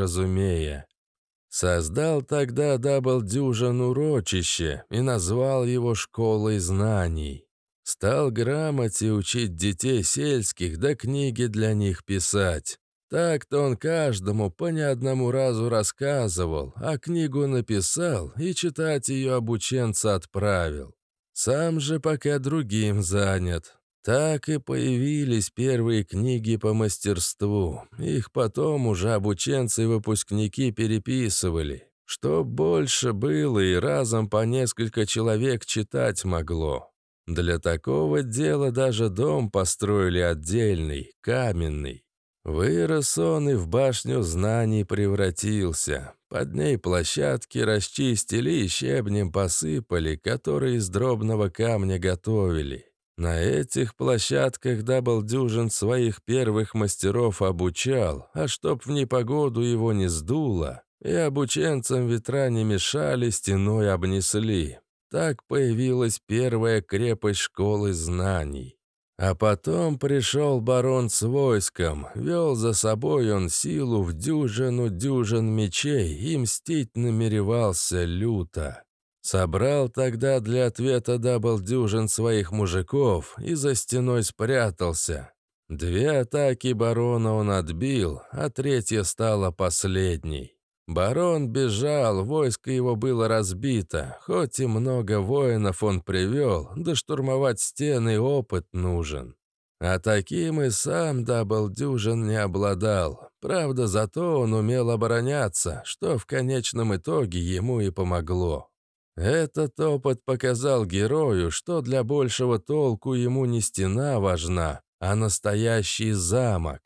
Создал тогда Дабл Даблдюжин урочище и назвал его «Школой знаний». Стал грамоте учить детей сельских, да книги для них писать. Так-то он каждому по ни одному разу рассказывал, а книгу написал и читать ее обученца отправил. Сам же пока другим занят. Так и появились первые книги по мастерству. Их потом уже обученцы и выпускники переписывали. Что больше было и разом по несколько человек читать могло. Для такого дела даже дом построили отдельный, каменный. Вырос он и в башню знаний превратился. Под ней площадки расчистили и щебнем посыпали, которые из дробного камня готовили. На этих площадках Даблдюжин своих первых мастеров обучал, а чтоб в непогоду его не сдуло, и обученцам ветра не мешали, стеной обнесли. Так появилась первая крепость школы знаний. А потом пришел барон с войском, вел за собой он силу в дюжину дюжин мечей и мстить намеревался люто. Собрал тогда для ответа дабл дюжин своих мужиков и за стеной спрятался. Две атаки барона он отбил, а третья стала последней. Барон бежал, войско его было разбито. Хоть и много воинов он привел, да штурмовать стены опыт нужен. А таким и сам Даблдюжин не обладал. Правда, зато он умел обороняться, что в конечном итоге ему и помогло. Этот опыт показал герою, что для большего толку ему не стена важна, а настоящий замок.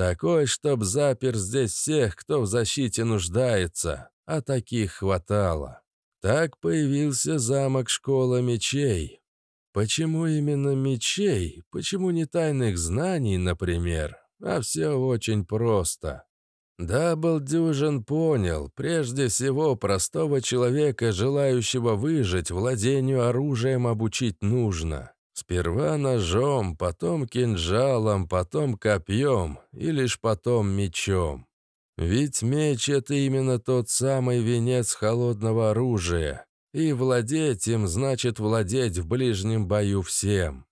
Такой, чтоб запер здесь всех, кто в защите нуждается, а таких хватало. Так появился замок Школа Мечей. Почему именно мечей? Почему не тайных знаний, например? А все очень просто. Даблдюжин понял, прежде всего, простого человека, желающего выжить, владению оружием обучить нужно. Сперва ножом, потом кинжалом, потом копьем и лишь потом мечом. Ведь меч — это именно тот самый венец холодного оружия, и владеть им значит владеть в ближнем бою всем.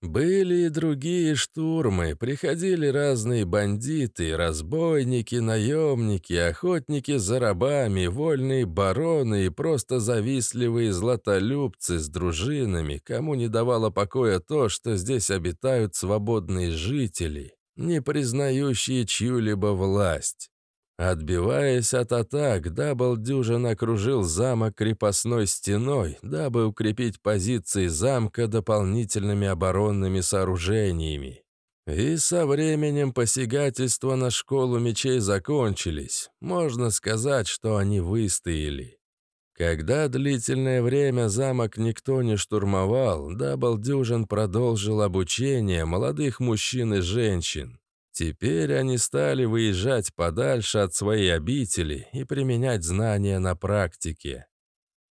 Были и другие штурмы, приходили разные бандиты, разбойники, наемники, охотники за рабами, вольные бароны и просто завистливые златолюбцы с дружинами, кому не давало покоя то, что здесь обитают свободные жители, не признающие чью-либо власть. Отбиваясь от атак, Даблдюжин окружил замок крепостной стеной, дабы укрепить позиции замка дополнительными оборонными сооружениями. И со временем посягательства на школу мечей закончились. Можно сказать, что они выстояли. Когда длительное время замок никто не штурмовал, Даблдюжин продолжил обучение молодых мужчин и женщин. Теперь они стали выезжать подальше от своей обители и применять знания на практике.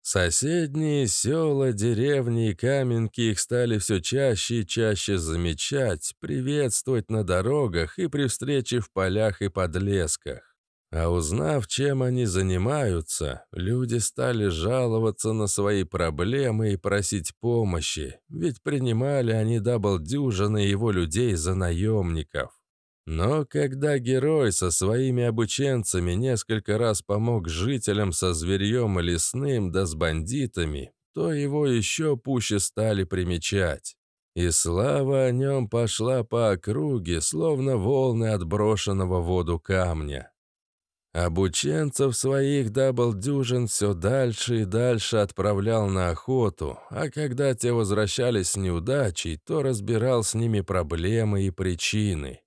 Соседние села, деревни и каменки их стали все чаще и чаще замечать, приветствовать на дорогах и при встрече в полях и подлесках. А узнав, чем они занимаются, люди стали жаловаться на свои проблемы и просить помощи, ведь принимали они дабл-дюжины его людей за наемников. Но когда герой со своими обученцами несколько раз помог жителям со зверьем и лесным, да с бандитами, то его еще пуще стали примечать. И слава о нем пошла по округе, словно волны отброшенного в воду камня. Обученцев своих Даблдюжин все дальше и дальше отправлял на охоту, а когда те возвращались с неудачей, то разбирал с ними проблемы и причины.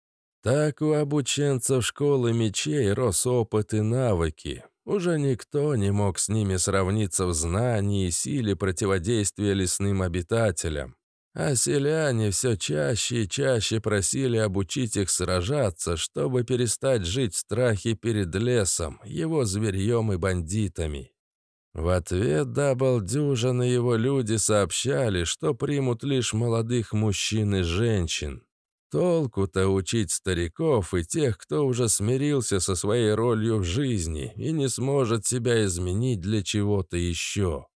Так у обученцев школы мечей рос опыт и навыки. Уже никто не мог с ними сравниться в знании и силе противодействия лесным обитателям. А селяне все чаще и чаще просили обучить их сражаться, чтобы перестать жить в страхе перед лесом, его зверьем и бандитами. В ответ дабл-дюжин и его люди сообщали, что примут лишь молодых мужчин и женщин. Толку-то учить стариков и тех, кто уже смирился со своей ролью в жизни и не сможет себя изменить для чего-то еще.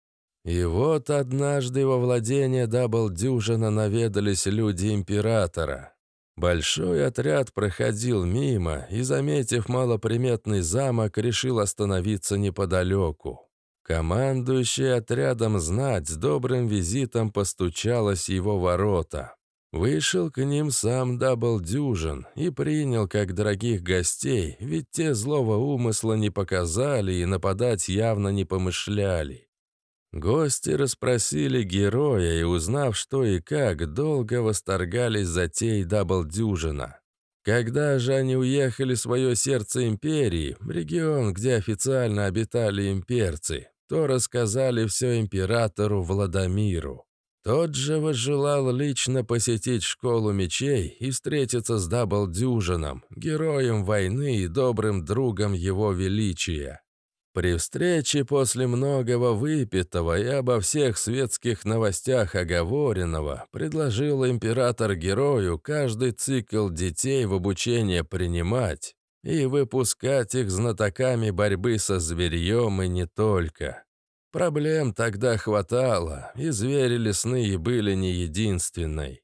И вот однажды во владение Даблдюжина наведались люди императора. Большой отряд проходил мимо и, заметив малоприметный замок, решил остановиться неподалеку. Командующий отрядом знать с добрым визитом постучалась его ворота. Вышел к ним сам Дабл Дюжин и принял как дорогих гостей, ведь те злого умысла не показали и нападать явно не помышляли. Гости расспросили героя и, узнав что и как, долго восторгались затей Дабл Дюжина. Когда же они уехали в свое сердце империи, регион, где официально обитали имперцы, то рассказали все императору Владимиру. Тот же возжелал лично посетить школу мечей и встретиться с Даблдюжином, героем войны и добрым другом его величия. При встрече после многого выпитого и обо всех светских новостях оговоренного предложил император герою каждый цикл детей в обучение принимать и выпускать их знатоками борьбы со зверьем и не только. Проблем тогда хватало, и звери лесные были не единственной.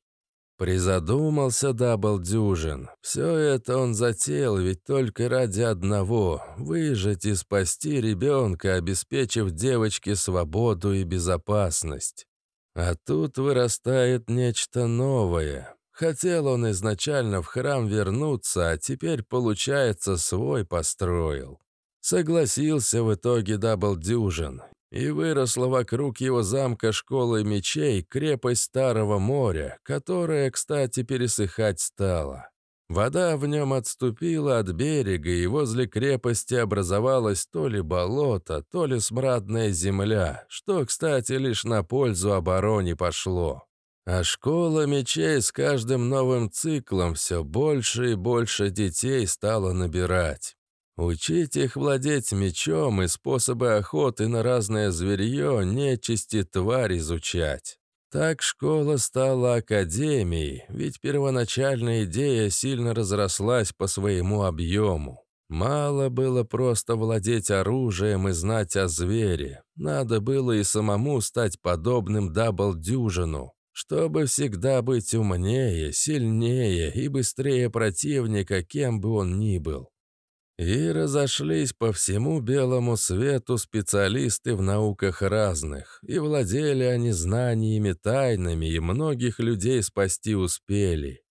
Призадумался Даблдюжин. Все это он затеял ведь только ради одного – выжить и спасти ребенка, обеспечив девочке свободу и безопасность. А тут вырастает нечто новое. Хотел он изначально в храм вернуться, а теперь, получается, свой построил. Согласился в итоге Даблдюжин и выросла вокруг его замка школы мечей крепость Старого моря, которая, кстати, пересыхать стала. Вода в нем отступила от берега, и возле крепости образовалось то ли болото, то ли смрадная земля, что, кстати, лишь на пользу обороне пошло. А школа мечей с каждым новым циклом все больше и больше детей стала набирать. Учить их владеть мечом и способы охоты на разное зверье, нечисти, тварь изучать. Так школа стала академией, ведь первоначальная идея сильно разрослась по своему объему. Мало было просто владеть оружием и знать о звере. Надо было и самому стать подобным дабл-дюжину, чтобы всегда быть умнее, сильнее и быстрее противника, кем бы он ни был. И разошлись по всему белому свету специалисты в науках разных, и владели они знаниями тайными, и многих людей спасти успели.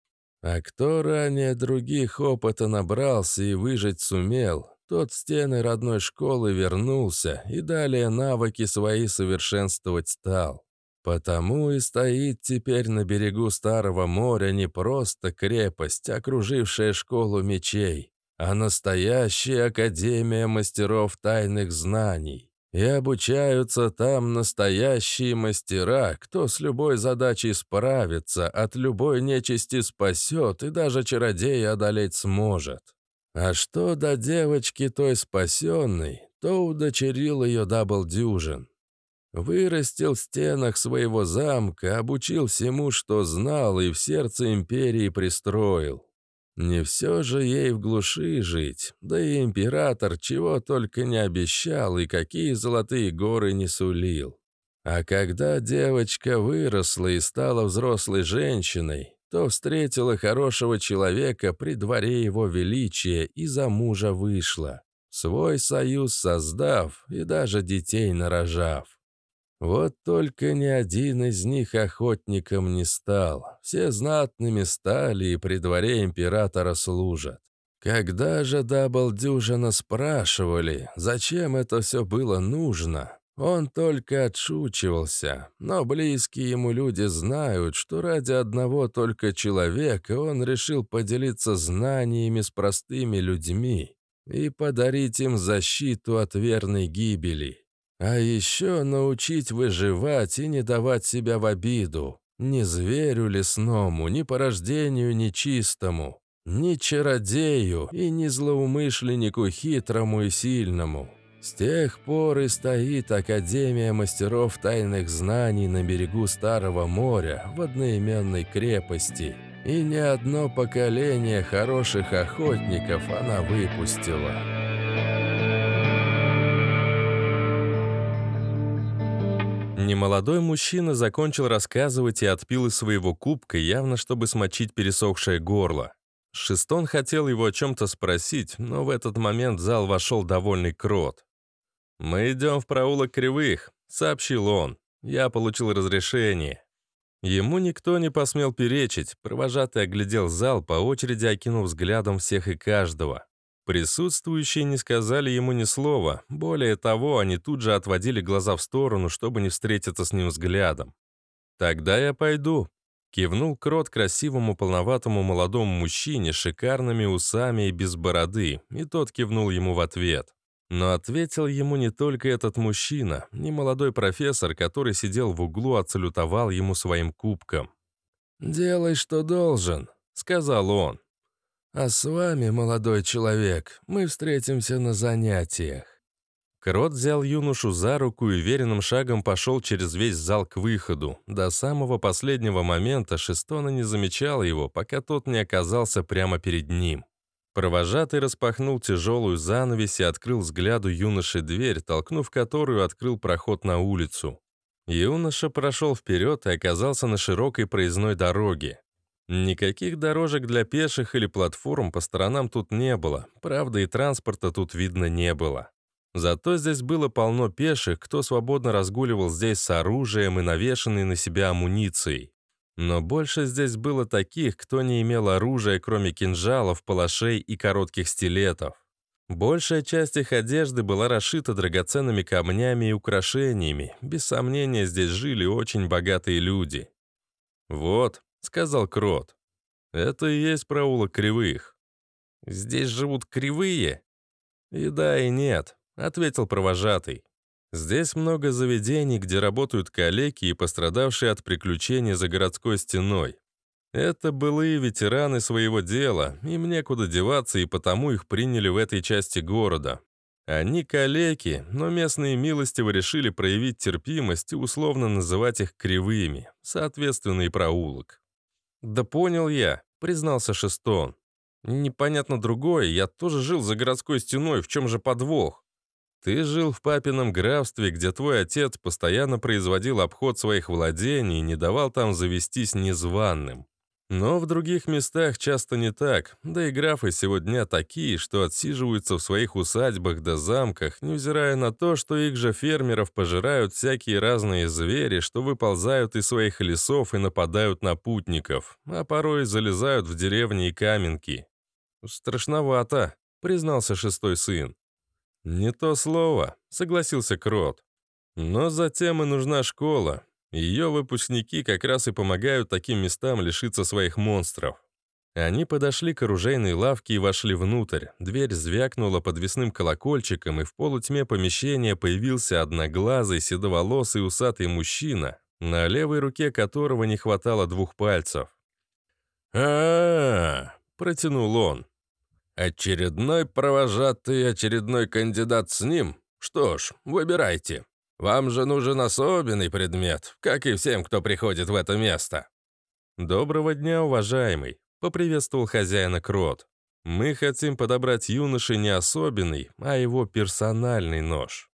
А кто ранее других опыта набрался и выжить сумел, тот стены родной школы вернулся и далее навыки свои совершенствовать стал. Потому и стоит теперь на берегу Старого моря не просто крепость, окружившая школу мечей, а настоящая Академия мастеров тайных знаний. И обучаются там настоящие мастера, кто с любой задачей справится, от любой нечисти спасет и даже чародея одолеть сможет. А что до девочки той спасенной, то удочерил ее Дабл Даблдюжин. Вырастил в стенах своего замка, обучил всему, что знал, и в сердце империи пристроил. Не все же ей в глуши жить, да и император чего только не обещал и какие золотые горы не сулил. А когда девочка выросла и стала взрослой женщиной, то встретила хорошего человека при дворе его величия и за мужа вышла, свой союз создав и даже детей нарожав. Вот только ни один из них охотником не стал. Все знатными стали и при дворе императора служат. Когда же Даблдюжина спрашивали, зачем это все было нужно, он только отшучивался, но близкие ему люди знают, что ради одного только человека он решил поделиться знаниями с простыми людьми и подарить им защиту от верной гибели. А еще научить выживать и не давать себя в обиду. Ни зверю лесному, ни порождению нечистому, ни чародею и ни злоумышленнику хитрому и сильному. С тех пор и стоит Академия мастеров тайных знаний на берегу Старого моря в одноименной крепости. И ни одно поколение хороших охотников она выпустила. Немолодой мужчина закончил рассказывать и отпил из своего кубка, явно чтобы смочить пересохшее горло. Шестон хотел его о чем-то спросить, но в этот момент в зал вошел довольный крот. «Мы идем в проулок Кривых», — сообщил он. «Я получил разрешение». Ему никто не посмел перечить, провожатый оглядел зал, по очереди окинув взглядом всех и каждого. Присутствующие не сказали ему ни слова. Более того, они тут же отводили глаза в сторону, чтобы не встретиться с ним взглядом. «Тогда я пойду», — кивнул Крот красивому полноватому молодому мужчине с шикарными усами и без бороды, и тот кивнул ему в ответ. Но ответил ему не только этот мужчина, не молодой профессор, который сидел в углу, отсалютовал ему своим кубком. «Делай, что должен», — сказал он. А с вами, молодой человек, мы встретимся на занятиях». Крот взял юношу за руку и уверенным шагом пошел через весь зал к выходу. До самого последнего момента Шестона не замечал его, пока тот не оказался прямо перед ним. Провожатый распахнул тяжелую занавесь и открыл взгляду юноши дверь, толкнув которую открыл проход на улицу. Юноша прошел вперед и оказался на широкой проездной дороге. Никаких дорожек для пеших или платформ по сторонам тут не было, правда и транспорта тут видно не было. Зато здесь было полно пеших, кто свободно разгуливал здесь с оружием и навешанной на себя амуницией. Но больше здесь было таких, кто не имел оружия, кроме кинжалов, палашей и коротких стилетов. Большая часть их одежды была расшита драгоценными камнями и украшениями. Без сомнения, здесь жили очень богатые люди. «Вот», сказал Крот. «Это и есть проулок кривых». «Здесь живут кривые?» «И да, и нет», — ответил провожатый. «Здесь много заведений, где работают калеки и пострадавшие от приключений за городской стеной. Это былые ветераны своего дела, им некуда деваться, и потому их приняли в этой части города. Они калеки, но местные милостиво решили проявить терпимость и условно называть их кривыми, соответственно и проулок. «Да понял я», — признался Шестон. «Непонятно другое, я тоже жил за городской стеной, в чем же подвох?» «Ты жил в папином графстве, где твой отец постоянно производил обход своих владений и не давал там завестись незваным. Но в других местах часто не так, да и графы сегодня такие, что отсиживаются в своих усадьбах да замках, невзирая на то, что их же фермеров пожирают всякие разные звери, что выползают из своих лесов и нападают на путников, а порой залезают в деревни и каменки. «Страшновато», — признался шестой сын. «Не то слово», — согласился Крот. «Но затем и нужна школа. Ее выпускники как раз и помогают таким местам лишиться своих монстров. Они подошли к оружейной лавке и вошли внутрь. Дверь звякнула подвесным колокольчиком, и в полутьме помещения появился одноглазый, седоволосый, усатый мужчина, на левой руке которого не хватало двух пальцев. а, -а, -а протянул он. «Очередной провожатый, очередной кандидат с ним? Что ж, выбирайте. Вам же нужен особенный предмет, как и всем, кто приходит в это место». «Доброго дня, уважаемый», — поприветствовал хозяина Крот. «Мы хотим подобрать юноше не особенный, а его персональный нож».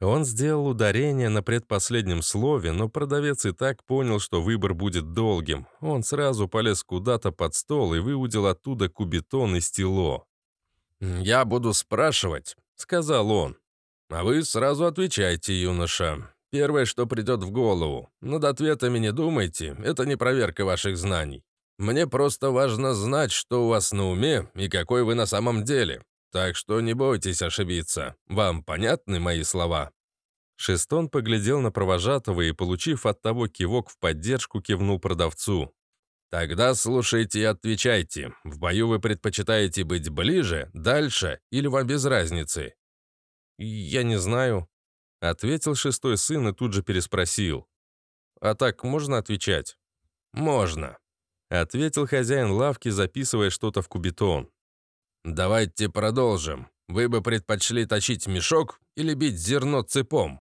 Он сделал ударение на предпоследнем слове, но продавец и так понял, что выбор будет долгим. Он сразу полез куда-то под стол и выудил оттуда кубитон и стело. «Я буду спрашивать», — сказал он. А вы сразу отвечайте, юноша. Первое, что придет в голову. Над ответами не думайте, это не проверка ваших знаний. Мне просто важно знать, что у вас на уме и какой вы на самом деле. Так что не бойтесь ошибиться. Вам понятны мои слова?» Шестон поглядел на провожатого и, получив от того кивок в поддержку, кивнул продавцу. «Тогда слушайте и отвечайте. В бою вы предпочитаете быть ближе, дальше или вам без разницы? «Я не знаю», — ответил шестой сын и тут же переспросил. «А так можно отвечать?» «Можно», — ответил хозяин лавки, записывая что-то в кубитон. «Давайте продолжим. Вы бы предпочли точить мешок или бить зерно цепом?»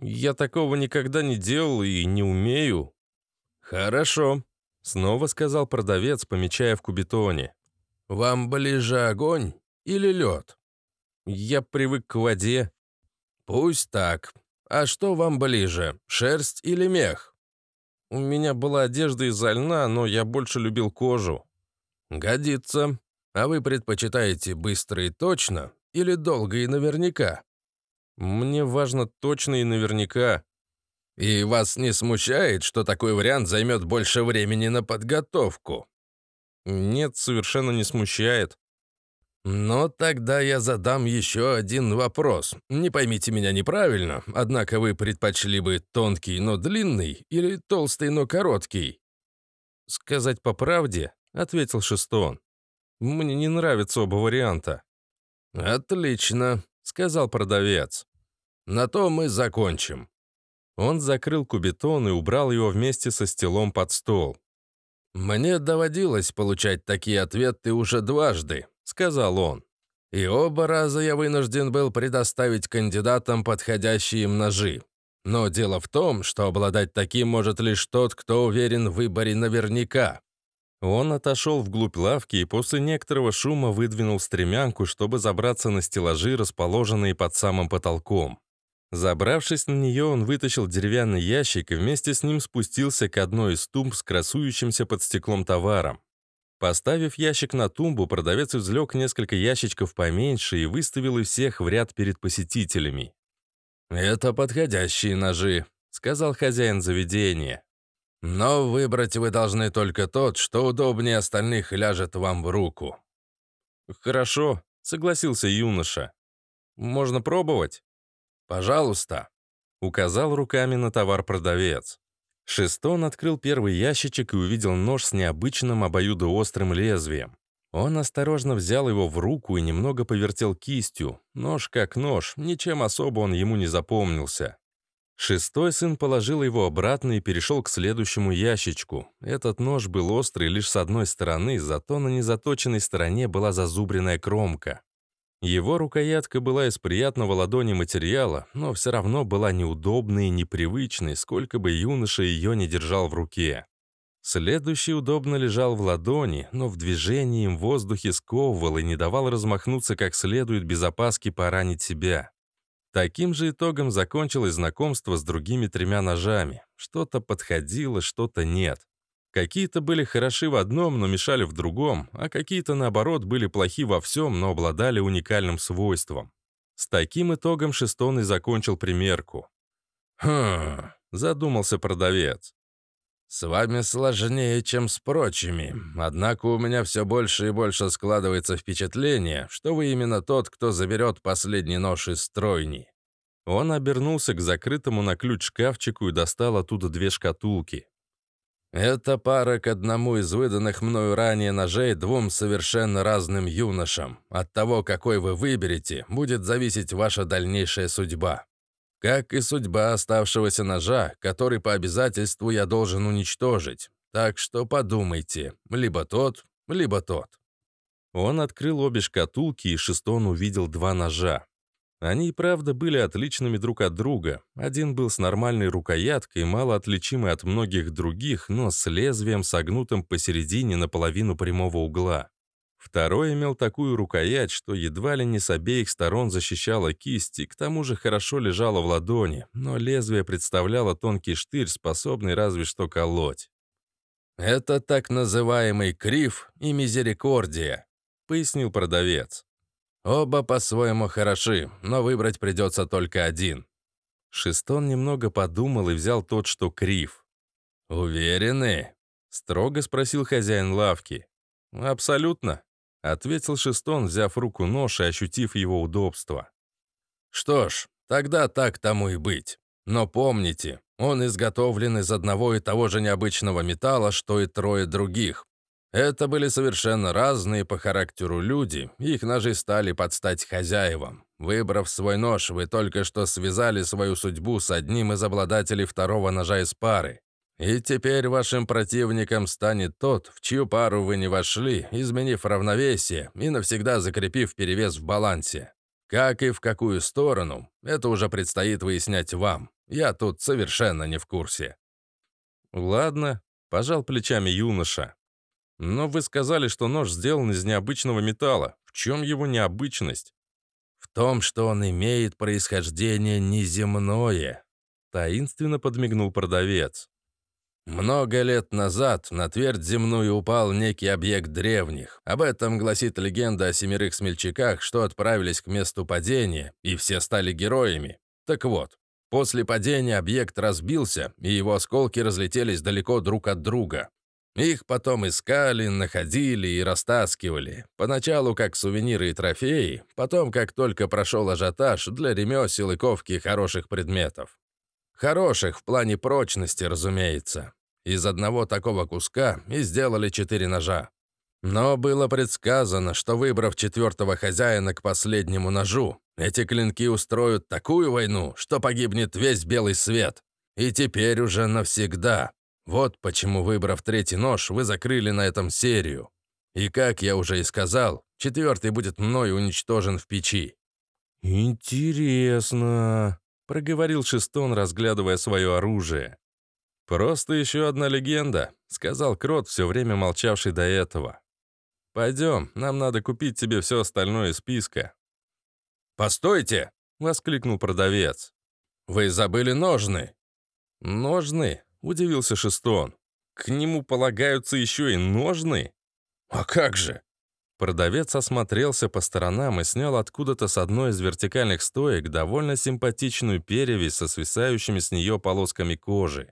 «Я такого никогда не делал и не умею». «Хорошо», — снова сказал продавец, помечая в кубитоне. «Вам ближе огонь или лед?» Я привык к воде». «Пусть так. А что вам ближе, шерсть или мех?» «У меня была одежда из льна, но я больше любил кожу». «Годится. А вы предпочитаете быстро и точно или долго и наверняка?» «Мне важно точно и наверняка». «И вас не смущает, что такой вариант займет больше времени на подготовку?» «Нет, совершенно не смущает. Но тогда я задам еще один вопрос. Не поймите меня неправильно, однако вы предпочли бы тонкий, но длинный или толстый, но короткий? Сказать по правде, ответил Шестон. Мне не нравятся оба варианта. Отлично, сказал продавец. На то мы закончим. Он закрыл кубитон и убрал его вместе со стелом под стол. «Мне доводилось получать такие ответы уже дважды сказал он. «И оба раза я вынужден был предоставить кандидатам подходящие им ножи. Но дело в том, что обладать таким может лишь тот, кто уверен в выборе наверняка». Он отошел вглубь лавки и после некоторого шума выдвинул стремянку, чтобы забраться на стеллажи, расположенные под самым потолком. Забравшись на нее, он вытащил деревянный ящик и вместе с ним спустился к одной из тумб с красующимся под стеклом товаром. Поставив ящик на тумбу, продавец извлек несколько ящичков поменьше и выставил их всех в ряд перед посетителями. «Это подходящие ножи», — сказал хозяин заведения. «Но выбрать вы должны только тот, что удобнее остальных ляжет вам в руку». «Хорошо», — согласился юноша. «Можно пробовать?» «Пожалуйста», — указал руками на товар продавец. Шестон открыл первый ящичек и увидел нож с необычным обоюдоострым лезвием. Он осторожно взял его в руку и немного повертел кистью. Нож как нож, ничем особо он ему не запомнился. Шестой сын положил его обратно и перешел к следующему ящичку. Этот нож был острый лишь с одной стороны, зато на незаточенной стороне была зазубренная кромка. Его рукоятка была из приятного ладони материала, но все равно была неудобной и непривычной, сколько бы юноша ее не держал в руке. Следующий удобно лежал в ладони, но в движении им в воздухе сковывал и не давал размахнуться как следует без опаски поранить себя. Таким же итогом закончилось знакомство с другими тремя ножами. Что-то подходило, что-то нет. Какие-то были хороши в одном, но мешали в другом, а какие-то, наоборот, были плохи во всем, но обладали уникальным свойством. С таким итогом Шестон и закончил примерку. «Хм...» — задумался продавец. «С вами сложнее, чем с прочими. Однако у меня все больше и больше складывается впечатление, что вы именно тот, кто заберет последний нож из стройни». Он обернулся к закрытому на ключ шкафчику и достал оттуда две шкатулки. Это пара к одному из выданных мною ранее ножей двум совершенно разным юношам. От того, какой вы выберете, будет зависеть ваша дальнейшая судьба. Как и судьба оставшегося ножа, который по обязательству я должен уничтожить. Так что подумайте, либо тот, либо тот. Он открыл обе шкатулки, и Шестон увидел два ножа. Они и правда были отличными друг от друга. Один был с нормальной рукояткой, мало отличимый от многих других, но с лезвием, согнутым посередине наполовину прямого угла. Второй имел такую рукоять, что едва ли не с обеих сторон защищала кисти, к тому же хорошо лежала в ладони, но лезвие представляло тонкий штырь, способный разве что колоть. «Это так называемый крив и мизерикордия», — пояснил продавец. Оба по-своему хороши, но выбрать придется только один. Шестон немного подумал и взял тот, что крив. «Уверены?» — строго спросил хозяин лавки. «Абсолютно», — ответил Шестон, взяв руку нож и ощутив его удобство. «Что ж, тогда так тому и быть. Но помните, он изготовлен из одного и того же необычного металла, что и трое других. Это были совершенно разные по характеру люди, их ножи стали под стать хозяевам. Выбрав свой нож, вы только что связали свою судьбу с одним из обладателей второго ножа из пары. И теперь вашим противником станет тот, в чью пару вы не вошли, изменив равновесие и навсегда закрепив перевес в балансе. Как и в какую сторону, это уже предстоит выяснять вам. Я тут совершенно не в курсе. «Ладно», — пожал плечами юноша. «Но вы сказали, что нож сделан из необычного металла. В чем его необычность?» «В том, что он имеет происхождение неземное», — таинственно подмигнул продавец. Много лет назад на твердь земную упал некий объект древних. Об этом гласит легенда о семерых смельчаках, что отправились к месту падения, и все стали героями. Так вот, после падения объект разбился, и его осколки разлетелись далеко друг от друга. Их потом искали, находили и растаскивали. Поначалу как сувениры и трофеи, потом как только прошел ажиотаж для ремесел и ковки хороших предметов. Хороших в плане прочности, разумеется. Из одного такого куска и сделали четыре ножа. Но было предсказано, что выбрав четвертого хозяина к последнему ножу, эти клинки устроят такую войну, что погибнет весь белый свет. И теперь уже навсегда. Вот почему, выбрав третий нож, вы закрыли на этом серию. И, как я уже и сказал, четвертый будет мной уничтожен в печи». «Интересно», — проговорил Шестон, разглядывая свое оружие. «Просто еще одна легенда», — сказал Крот, все время молчавший до этого. «Пойдем, нам надо купить тебе все остальное из списка». «Постойте!» — воскликнул продавец. «Вы забыли ножны!» «Ножны?» — удивился Шестон. «К нему полагаются еще и ножны?» «А как же?» Продавец осмотрелся по сторонам и снял откуда-то с одной из вертикальных стоек довольно симпатичную перевязь со свисающими с нее полосками кожи.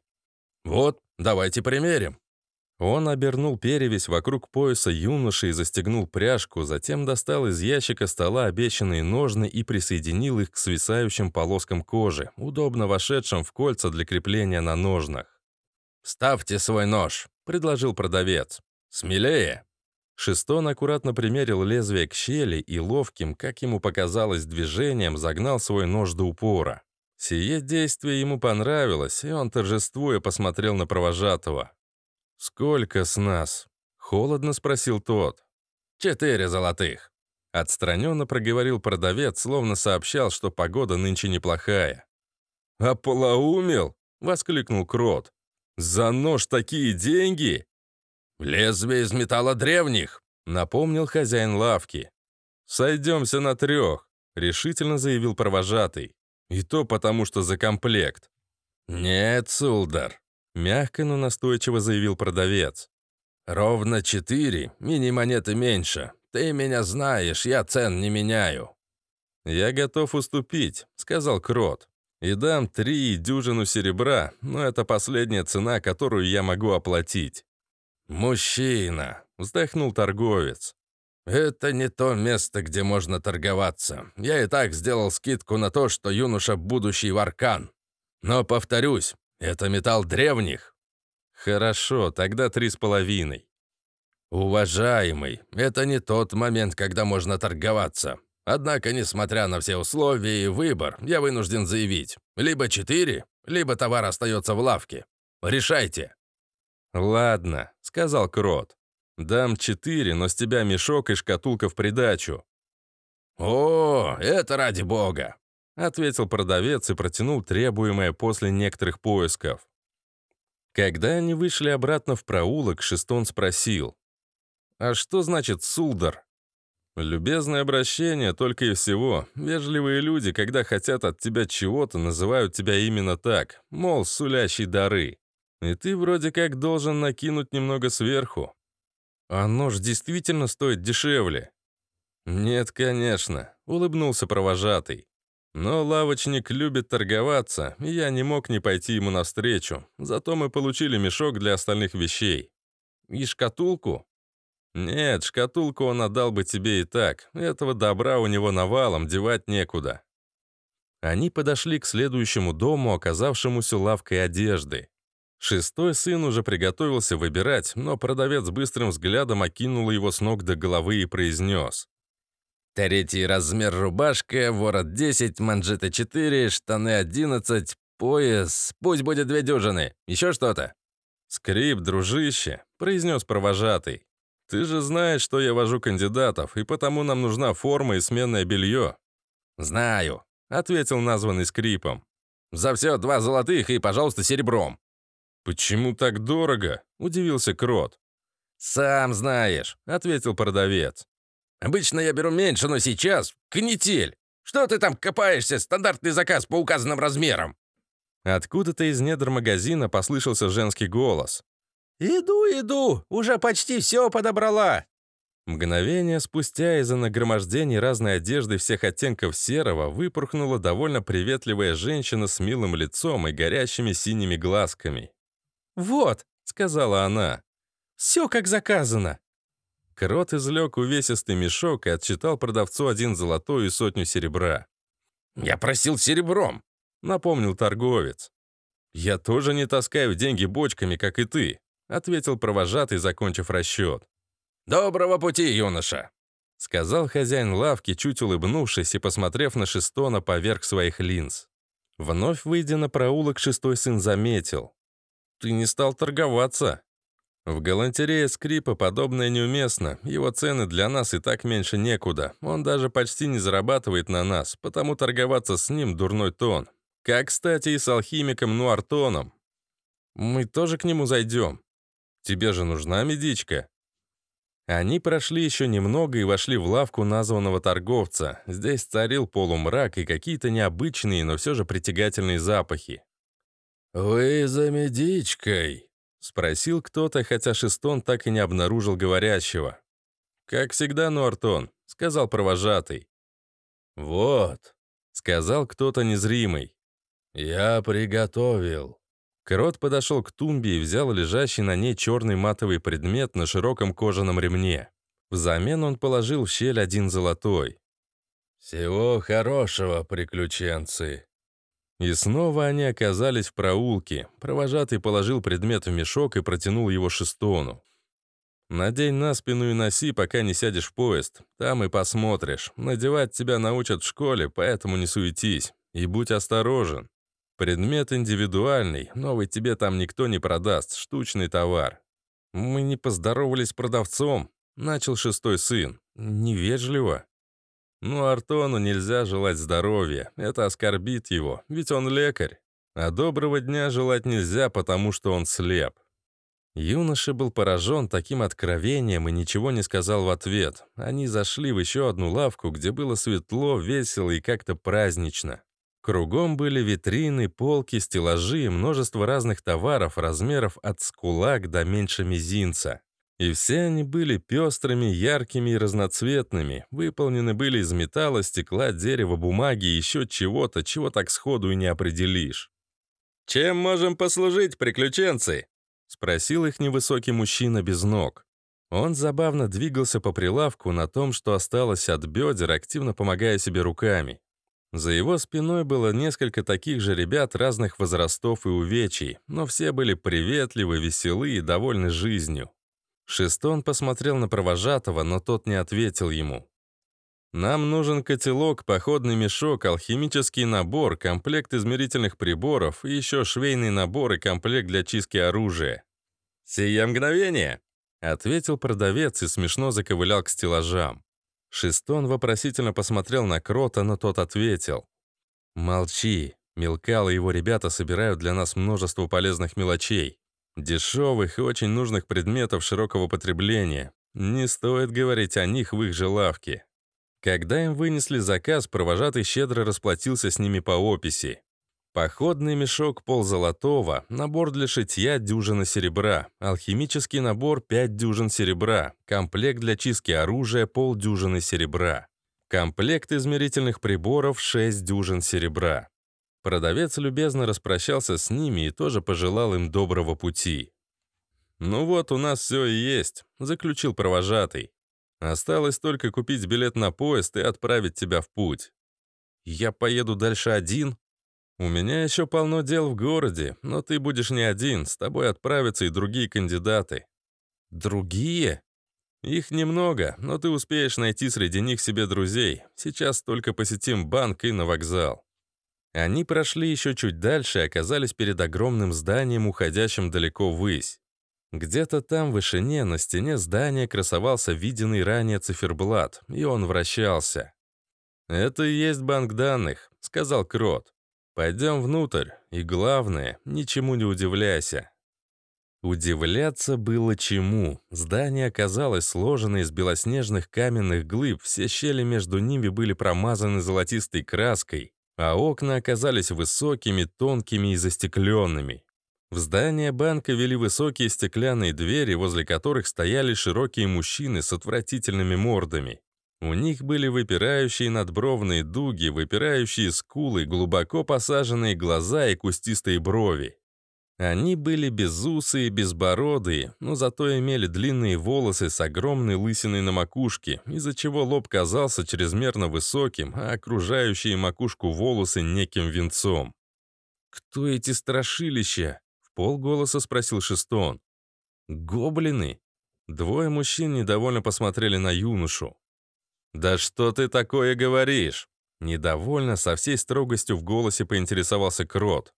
«Вот, давайте примерим». Он обернул перевязь вокруг пояса юноши и застегнул пряжку, затем достал из ящика стола обещанные ножны и присоединил их к свисающим полоскам кожи, удобно вошедшим в кольца для крепления на ножнах. «Ставьте свой нож», — предложил продавец. «Смелее!» Шестон аккуратно примерил лезвие к щели и ловким, как ему показалось, движением загнал свой нож до упора. Сие действие ему понравилось, и он, торжествуя, посмотрел на провожатого. «Сколько с нас?» — холодно спросил тот. «Четыре золотых!» Отстраненно проговорил продавец, словно сообщал, что погода нынче неплохая. «Ополоумел?» — воскликнул Крот. «За нож такие деньги?» «Лезвие из металла древних», — напомнил хозяин лавки. «Сойдемся на трех», — решительно заявил провожатый. «И то потому, что за комплект». «Нет, Сулдар», — мягко, но настойчиво заявил продавец. «Ровно четыре, мини-монеты меньше. Ты меня знаешь, я цен не меняю». «Я готов уступить», — сказал Крот и дам три и дюжину серебра, но это последняя цена, которую я могу оплатить». «Мужчина!» — вздохнул торговец. «Это не то место, где можно торговаться. Я и так сделал скидку на то, что юноша — будущий варкан. Но, повторюсь, это металл древних». «Хорошо, тогда три с половиной». «Уважаемый, это не тот момент, когда можно торговаться. Однако, несмотря на все условия и выбор, я вынужден заявить, либо четыре, либо товар остается в лавке. Решайте. «Ладно», — сказал Крот. «Дам четыре, но с тебя мешок и шкатулка в придачу». «О, это ради бога», — ответил продавец и протянул требуемое после некоторых поисков. Когда они вышли обратно в проулок, Шестон спросил. «А что значит «сулдар»?» Любезное обращение только и всего. Вежливые люди, когда хотят от тебя чего-то, называют тебя именно так, мол, сулящий дары. И ты вроде как должен накинуть немного сверху. А нож действительно стоит дешевле. Нет, конечно, улыбнулся провожатый. Но лавочник любит торговаться, и я не мог не пойти ему навстречу. Зато мы получили мешок для остальных вещей. И шкатулку? «Нет, шкатулку он отдал бы тебе и так. Этого добра у него навалом, девать некуда». Они подошли к следующему дому, оказавшемуся лавкой одежды. Шестой сын уже приготовился выбирать, но продавец быстрым взглядом окинул его с ног до головы и произнес. «Третий размер рубашка, ворот 10, манжеты 4, штаны 11, пояс, пусть будет две дюжины. Еще что-то?» «Скрип, дружище», — произнес провожатый. Ты же знаешь, что я вожу кандидатов, и потому нам нужна форма и сменное белье». «Знаю», — ответил названный скрипом. «За все два золотых и, пожалуйста, серебром». «Почему так дорого?» — удивился Крот. «Сам знаешь», — ответил продавец. «Обычно я беру меньше, но сейчас — канитель. Что ты там копаешься? Стандартный заказ по указанным размерам». Откуда-то из недр магазина послышался женский голос. «Иду, иду! Уже почти все подобрала!» Мгновение спустя из-за нагромождений разной одежды всех оттенков серого выпорхнула довольно приветливая женщина с милым лицом и горящими синими глазками. «Вот», — сказала она, — «все как заказано». Крот излег увесистый мешок и отчитал продавцу один золотой и сотню серебра. «Я просил серебром», — напомнил торговец. «Я тоже не таскаю деньги бочками, как и ты», — ответил провожатый, закончив расчет. «Доброго пути, юноша!» — сказал хозяин лавки, чуть улыбнувшись и посмотрев на Шестона поверх своих линз. Вновь выйдя на проулок, шестой сын заметил. «Ты не стал торговаться!» В галантерее скрипа подобное неуместно, его цены для нас и так меньше некуда, он даже почти не зарабатывает на нас, потому торговаться с ним дурной тон. Как, кстати, и с алхимиком Нуартоном. Мы тоже к нему зайдем. Тебе же нужна медичка?» Они прошли еще немного и вошли в лавку названного торговца. Здесь царил полумрак и какие-то необычные, но все же притягательные запахи. «Вы за медичкой?» — спросил кто-то, хотя Шестон так и не обнаружил говорящего. «Как всегда, Нуартон», — сказал провожатый. «Вот», — сказал кто-то незримый. «Я приготовил». Крот подошел к тумбе и взял лежащий на ней черный матовый предмет на широком кожаном ремне. Взамен он положил в щель один золотой. «Всего хорошего, приключенцы!» И снова они оказались в проулке. Провожатый положил предмет в мешок и протянул его шестону. «Надень на спину и носи, пока не сядешь в поезд. Там и посмотришь. Надевать тебя научат в школе, поэтому не суетись. И будь осторожен. Предмет индивидуальный, новый тебе там никто не продаст, штучный товар. Мы не поздоровались с продавцом, начал шестой сын. Невежливо. Ну, Артону нельзя желать здоровья, это оскорбит его, ведь он лекарь. А доброго дня желать нельзя, потому что он слеп. Юноша был поражен таким откровением и ничего не сказал в ответ. Они зашли в еще одну лавку, где было светло, весело и как-то празднично. Кругом были витрины, полки, стеллажи и множество разных товаров размеров от скулак до меньше мизинца. И все они были пестрыми, яркими и разноцветными, выполнены были из металла, стекла, дерева, бумаги и еще чего-то, чего так сходу и не определишь. «Чем можем послужить, приключенцы?» — спросил их невысокий мужчина без ног. Он забавно двигался по прилавку на том, что осталось от бедер, активно помогая себе руками. За его спиной было несколько таких же ребят разных возрастов и увечий, но все были приветливы, веселы и довольны жизнью. Шестон посмотрел на провожатого, но тот не ответил ему. «Нам нужен котелок, походный мешок, алхимический набор, комплект измерительных приборов и еще швейный набор и комплект для чистки оружия». «Сие мгновение!» — ответил продавец и смешно заковылял к стеллажам. Шестон вопросительно посмотрел на Крота, но тот ответил. «Молчи. Мелкал и его ребята собирают для нас множество полезных мелочей. Дешевых и очень нужных предметов широкого потребления. Не стоит говорить о них в их же лавке». Когда им вынесли заказ, провожатый щедро расплатился с ними по описи. Походный мешок ползолотого, набор для шитья дюжина серебра, алхимический набор 5 дюжин серебра, комплект для чистки оружия полдюжины серебра, комплект измерительных приборов 6 дюжин серебра. Продавец любезно распрощался с ними и тоже пожелал им доброго пути. «Ну вот, у нас все и есть», — заключил провожатый. «Осталось только купить билет на поезд и отправить тебя в путь». «Я поеду дальше один?» «У меня еще полно дел в городе, но ты будешь не один, с тобой отправятся и другие кандидаты». «Другие?» «Их немного, но ты успеешь найти среди них себе друзей. Сейчас только посетим банк и на вокзал». Они прошли еще чуть дальше и оказались перед огромным зданием, уходящим далеко ввысь. Где-то там, в вышине, на стене здания красовался виденный ранее циферблат, и он вращался. «Это и есть банк данных», — сказал Крот. Пойдем внутрь, и главное, ничему не удивляйся». Удивляться было чему. Здание оказалось сложено из белоснежных каменных глыб, все щели между ними были промазаны золотистой краской, а окна оказались высокими, тонкими и застекленными. В здание банка вели высокие стеклянные двери, возле которых стояли широкие мужчины с отвратительными мордами. У них были выпирающие надбровные дуги, выпирающие скулы, глубоко посаженные глаза и кустистые брови. Они были безусы и безбородые, но зато имели длинные волосы с огромной лысиной на макушке, из-за чего лоб казался чрезмерно высоким, а окружающие макушку волосы неким венцом. «Кто эти страшилища?» — в полголоса спросил Шестон. «Гоблины?» Двое мужчин недовольно посмотрели на юношу. «Да что ты такое говоришь?» Недовольно, со всей строгостью в голосе поинтересовался Крот.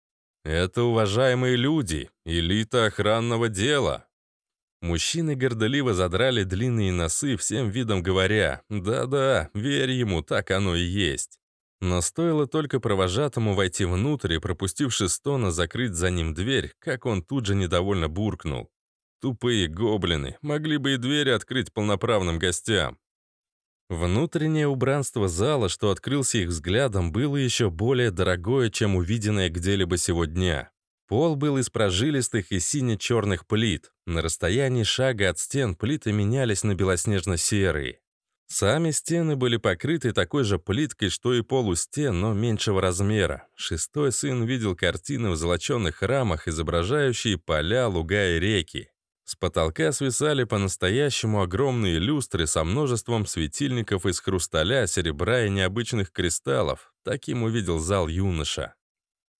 «Это уважаемые люди, элита охранного дела». Мужчины гордоливо задрали длинные носы, всем видом говоря, «Да-да, верь ему, так оно и есть». Но стоило только провожатому войти внутрь и, пропустив Шестона, закрыть за ним дверь, как он тут же недовольно буркнул. «Тупые гоблины, могли бы и двери открыть полноправным гостям». Внутреннее убранство зала, что открылся их взглядом, было еще более дорогое, чем увиденное где-либо сегодня. Пол был из прожилистых и сине-черных плит. На расстоянии шага от стен плиты менялись на белоснежно-серые. Сами стены были покрыты такой же плиткой, что и пол у стен, но меньшего размера. Шестой сын видел картины в золоченных рамах, изображающие поля, луга и реки. С потолка свисали по-настоящему огромные люстры со множеством светильников из хрусталя, серебра и необычных кристаллов. Таким увидел зал юноша.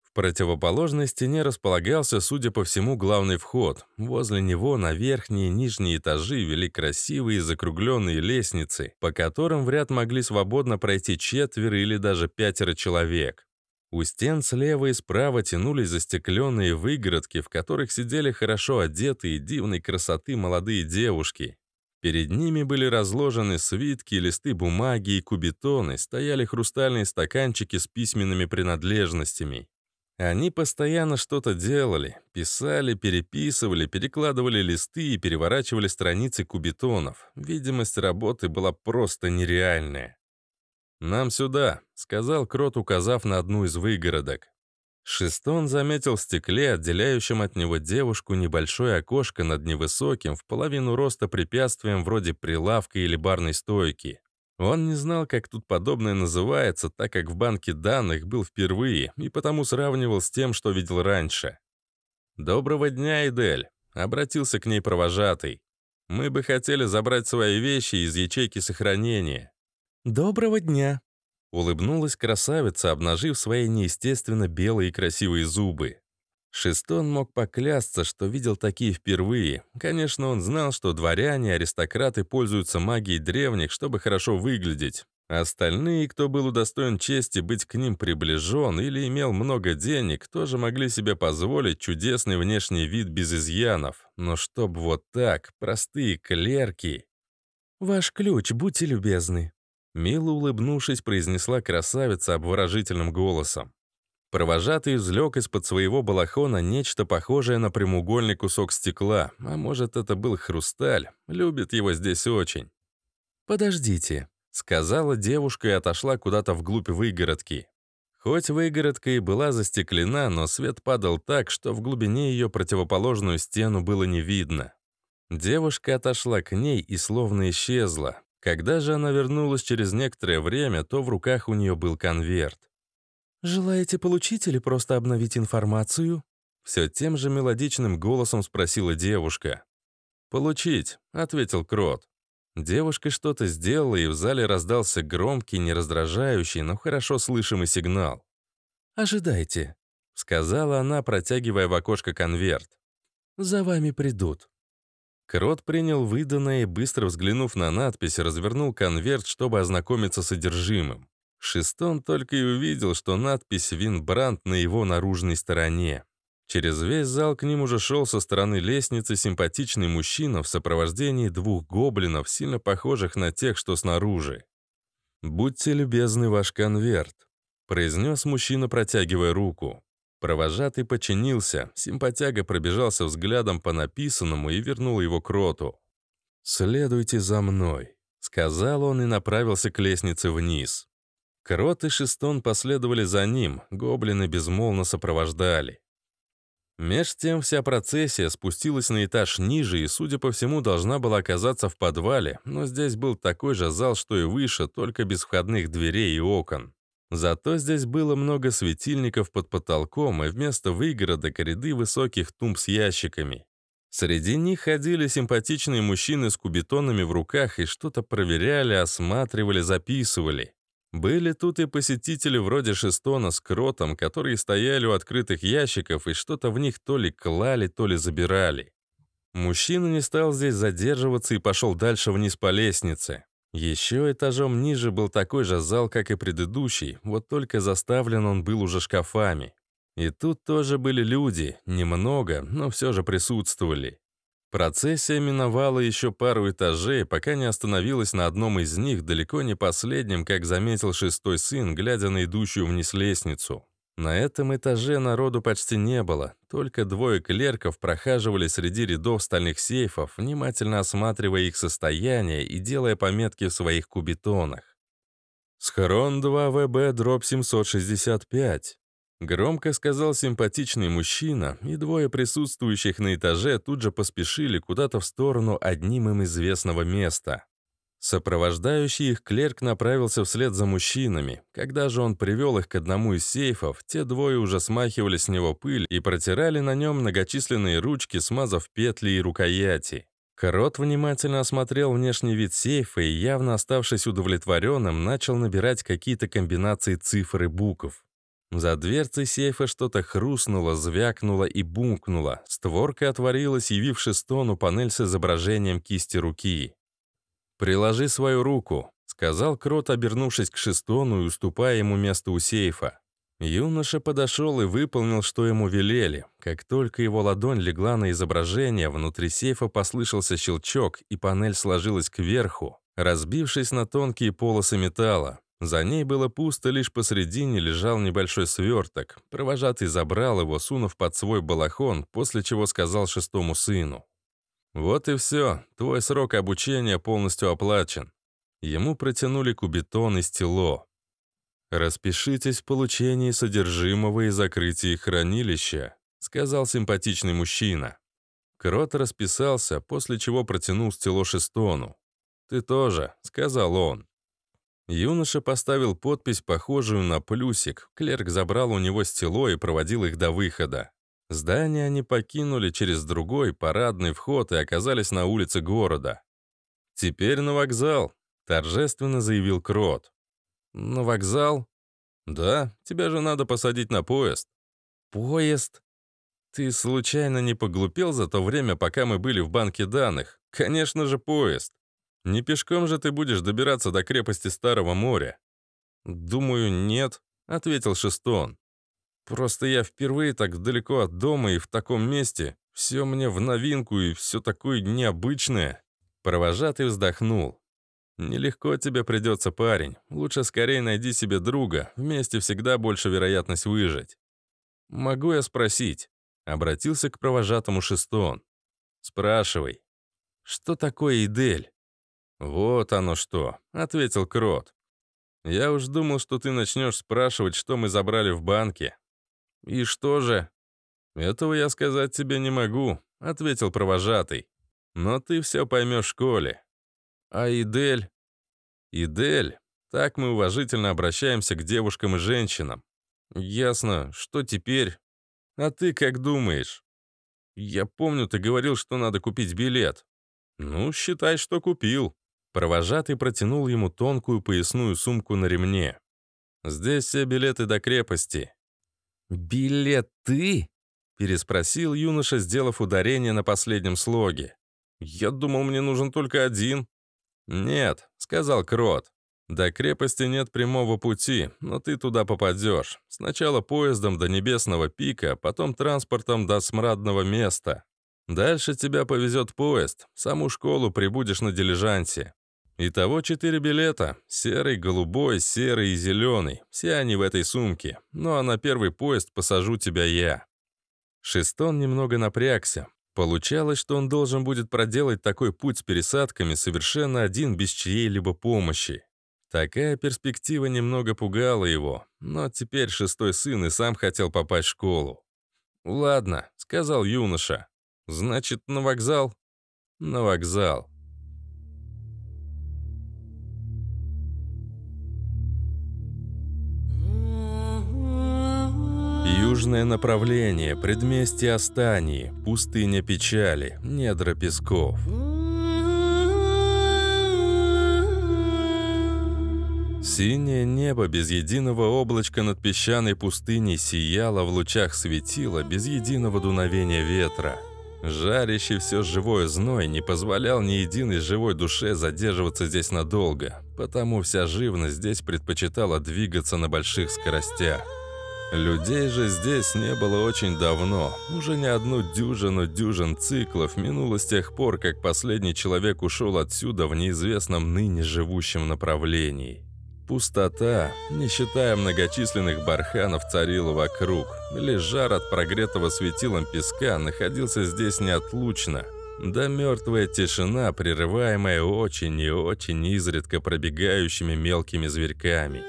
В противоположной стене располагался, судя по всему, главный вход. Возле него на верхние и нижние этажи вели красивые закругленные лестницы, по которым в ряд могли свободно пройти четверо или даже пятеро человек. У стен слева и справа тянулись застекленные выгородки, в которых сидели хорошо одетые, дивной красоты молодые девушки. Перед ними были разложены свитки, листы бумаги и кубитоны, стояли хрустальные стаканчики с письменными принадлежностями. Они постоянно что-то делали, писали, переписывали, перекладывали листы и переворачивали страницы кубитонов. Видимость работы была просто нереальная. «Нам сюда», — сказал Крот, указав на одну из выгородок. Шестон заметил в стекле, отделяющем от него девушку, небольшое окошко над невысоким, в половину роста препятствием вроде прилавка или барной стойки. Он не знал, как тут подобное называется, так как в банке данных был впервые и потому сравнивал с тем, что видел раньше. «Доброго дня, Эдель», — обратился к ней провожатый. «Мы бы хотели забрать свои вещи из ячейки сохранения». «Доброго дня!» Улыбнулась красавица, обнажив свои неестественно белые и красивые зубы. Шестон мог поклясться, что видел такие впервые. Конечно, он знал, что дворяне, аристократы пользуются магией древних, чтобы хорошо выглядеть. Остальные, кто был удостоен чести быть к ним приближен или имел много денег, тоже могли себе позволить чудесный внешний вид без изъянов. Но чтоб вот так, простые клерки... «Ваш ключ, будьте любезны», Мило улыбнувшись, произнесла красавица обворожительным голосом. Провожатый взлег из-под своего балахона нечто похожее на прямоугольный кусок стекла, а может, это был хрусталь, любит его здесь очень. «Подождите», — сказала девушка и отошла куда-то вглубь выгородки. Хоть выгородка и была застеклена, но свет падал так, что в глубине ее противоположную стену было не видно. Девушка отошла к ней и словно исчезла. Когда же она вернулась через некоторое время, то в руках у нее был конверт. «Желаете получить или просто обновить информацию?» Все тем же мелодичным голосом спросила девушка. «Получить», — ответил Крот. Девушка что-то сделала, и в зале раздался громкий, не раздражающий, но хорошо слышимый сигнал. «Ожидайте», — сказала она, протягивая в окошко конверт. «За вами придут». Крот принял выданное и, быстро взглянув на надпись, развернул конверт, чтобы ознакомиться с содержимым. Шестон только и увидел, что надпись «Винбранд» на его наружной стороне. Через весь зал к ним уже шел со стороны лестницы симпатичный мужчина в сопровождении двух гоблинов, сильно похожих на тех, что снаружи. «Будьте любезны, ваш конверт», — произнес мужчина, протягивая руку. Провожатый подчинился, симпатяга пробежался взглядом по написанному и вернул его к роту. «Следуйте за мной», — сказал он и направился к лестнице вниз. Крот и Шестон последовали за ним, гоблины безмолвно сопровождали. Меж тем вся процессия спустилась на этаж ниже и, судя по всему, должна была оказаться в подвале, но здесь был такой же зал, что и выше, только без входных дверей и окон. Зато здесь было много светильников под потолком и вместо выгородок ряды высоких тумб с ящиками. Среди них ходили симпатичные мужчины с кубитонами в руках и что-то проверяли, осматривали, записывали. Были тут и посетители вроде Шестона с Кротом, которые стояли у открытых ящиков и что-то в них то ли клали, то ли забирали. Мужчина не стал здесь задерживаться и пошел дальше вниз по лестнице. Еще этажом ниже был такой же зал, как и предыдущий, вот только заставлен он был уже шкафами. И тут тоже были люди, немного, но все же присутствовали. Процессия миновала еще пару этажей, пока не остановилась на одном из них, далеко не последнем, как заметил шестой сын, глядя на идущую вниз лестницу. На этом этаже народу почти не было, только двое клерков прохаживали среди рядов стальных сейфов, внимательно осматривая их состояние и делая пометки в своих кубитонах. Схрон 2 2ВБ, дробь 765», — громко сказал симпатичный мужчина, и двое присутствующих на этаже тут же поспешили куда-то в сторону одним им известного места. Сопровождающий их клерк направился вслед за мужчинами. Когда же он привел их к одному из сейфов, те двое уже смахивали с него пыль и протирали на нем многочисленные ручки, смазав петли и рукояти. Крот внимательно осмотрел внешний вид сейфа и, явно оставшись удовлетворенным, начал набирать какие-то комбинации цифр и букв. За дверцей сейфа что-то хрустнуло, звякнуло и бункнуло. Створка отворилась, явив шестону панель с изображением кисти руки. «Приложи свою руку», — сказал Крот, обернувшись к Шестону и уступая ему место у сейфа. Юноша подошел и выполнил, что ему велели. Как только его ладонь легла на изображение, внутри сейфа послышался щелчок, и панель сложилась кверху, разбившись на тонкие полосы металла. За ней было пусто, лишь посредине лежал небольшой сверток. Провожатый забрал его, сунув под свой балахон, после чего сказал шестому сыну. «Вот и все. Твой срок обучения полностью оплачен». Ему протянули кубитон и стело. «Распишитесь в получении содержимого и закрытии хранилища», сказал симпатичный мужчина. Крот расписался, после чего протянул стело Шестону. «Ты тоже», — сказал он. Юноша поставил подпись, похожую на плюсик. Клерк забрал у него стело и проводил их до выхода. Здание они покинули через другой парадный вход и оказались на улице города. «Теперь на вокзал», — торжественно заявил Крот. «На вокзал?» «Да, тебя же надо посадить на поезд». «Поезд?» «Ты случайно не поглупел за то время, пока мы были в банке данных? Конечно же, поезд. Не пешком же ты будешь добираться до крепости Старого моря». «Думаю, нет», — ответил Шестон. Просто я впервые так далеко от дома и в таком месте. Все мне в новинку и все такое необычное». Провожатый вздохнул. «Нелегко тебе придется, парень. Лучше скорее найди себе друга. Вместе всегда больше вероятность выжить». «Могу я спросить?» Обратился к провожатому Шестон. «Спрашивай». «Что такое Идель?» «Вот оно что», — ответил Крот. «Я уж думал, что ты начнешь спрашивать, что мы забрали в банке. «И что же?» «Этого я сказать тебе не могу», — ответил провожатый. «Но ты все поймешь в школе». «А Идель?» «Идель?» Так мы уважительно обращаемся к девушкам и женщинам. «Ясно. Что теперь?» «А ты как думаешь?» «Я помню, ты говорил, что надо купить билет». «Ну, считай, что купил». Провожатый протянул ему тонкую поясную сумку на ремне. «Здесь все билеты до крепости. «Билеты?» — переспросил юноша, сделав ударение на последнем слоге. «Я думал, мне нужен только один». «Нет», — сказал Крот. «До крепости нет прямого пути, но ты туда попадешь. Сначала поездом до Небесного пика, потом транспортом до Смрадного места. Дальше тебя повезет поезд, саму школу прибудешь на дилижансе. Итого четыре билета. Серый, голубой, серый и зеленый. Все они в этой сумке. Ну а на первый поезд посажу тебя я». Шестон немного напрягся. Получалось, что он должен будет проделать такой путь с пересадками совершенно один, без чьей-либо помощи. Такая перспектива немного пугала его, но теперь шестой сын и сам хотел попасть в школу. «Ладно», — сказал юноша. «Значит, на вокзал?» «На вокзал. Южное направление, предместье Астании, пустыня печали, недра песков. Синее небо без единого облачка над песчаной пустыней сияло в лучах светило без единого дуновения ветра. Жарящий все живое зной не позволял ни единой живой душе задерживаться здесь надолго, потому вся живность здесь предпочитала двигаться на больших скоростях. Людей же здесь не было очень давно. Уже не одну дюжину дюжин циклов минуло с тех пор, как последний человек ушел отсюда в неизвестном ныне живущем направлении. Пустота, не считая многочисленных барханов, царила вокруг. Лишь жар от прогретого светилом песка находился здесь неотлучно. Да мертвая тишина, прерываемая очень и очень изредка пробегающими мелкими зверьками.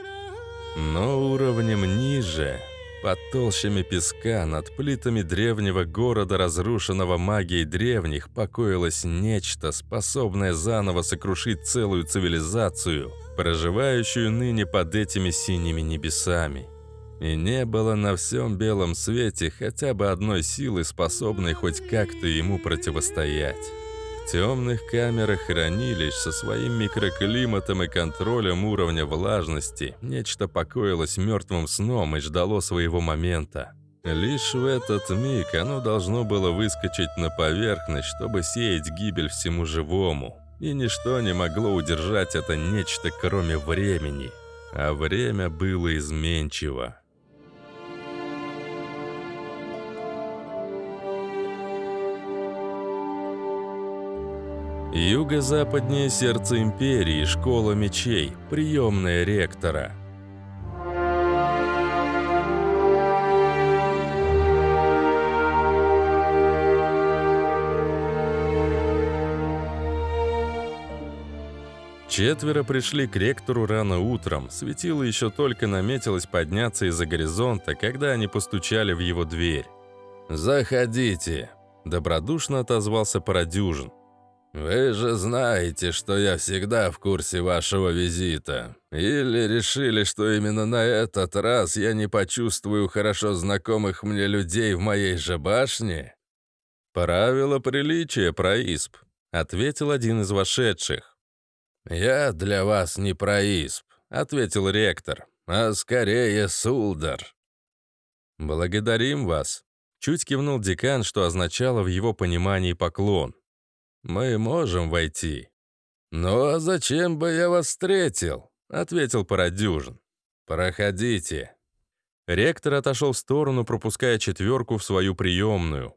Но уровнем ниже под толщами песка над плитами древнего города, разрушенного магией древних, покоилось нечто, способное заново сокрушить целую цивилизацию, проживающую ныне под этими синими небесами. И не было на всем белом свете хотя бы одной силы, способной хоть как-то ему противостоять темных камерах хранилищ со своим микроклиматом и контролем уровня влажности нечто покоилось мертвым сном и ждало своего момента. Лишь в этот миг оно должно было выскочить на поверхность, чтобы сеять гибель всему живому. И ничто не могло удержать это нечто, кроме времени. А время было изменчиво. Юго-западнее сердце империи, школа мечей, приемная ректора. Четверо пришли к ректору рано утром, светило еще только наметилось подняться из-за горизонта, когда они постучали в его дверь. «Заходите», — добродушно отозвался Парадюжин. «Вы же знаете, что я всегда в курсе вашего визита. Или решили, что именно на этот раз я не почувствую хорошо знакомых мне людей в моей же башне?» «Правило приличия, происп», — ответил один из вошедших. «Я для вас не происп», — ответил ректор, — «а скорее сулдар». «Благодарим вас», — чуть кивнул декан, что означало в его понимании поклон. «Мы можем войти». «Ну а зачем бы я вас встретил?» — ответил Парадюжин. «Проходите». Ректор отошел в сторону, пропуская четверку в свою приемную.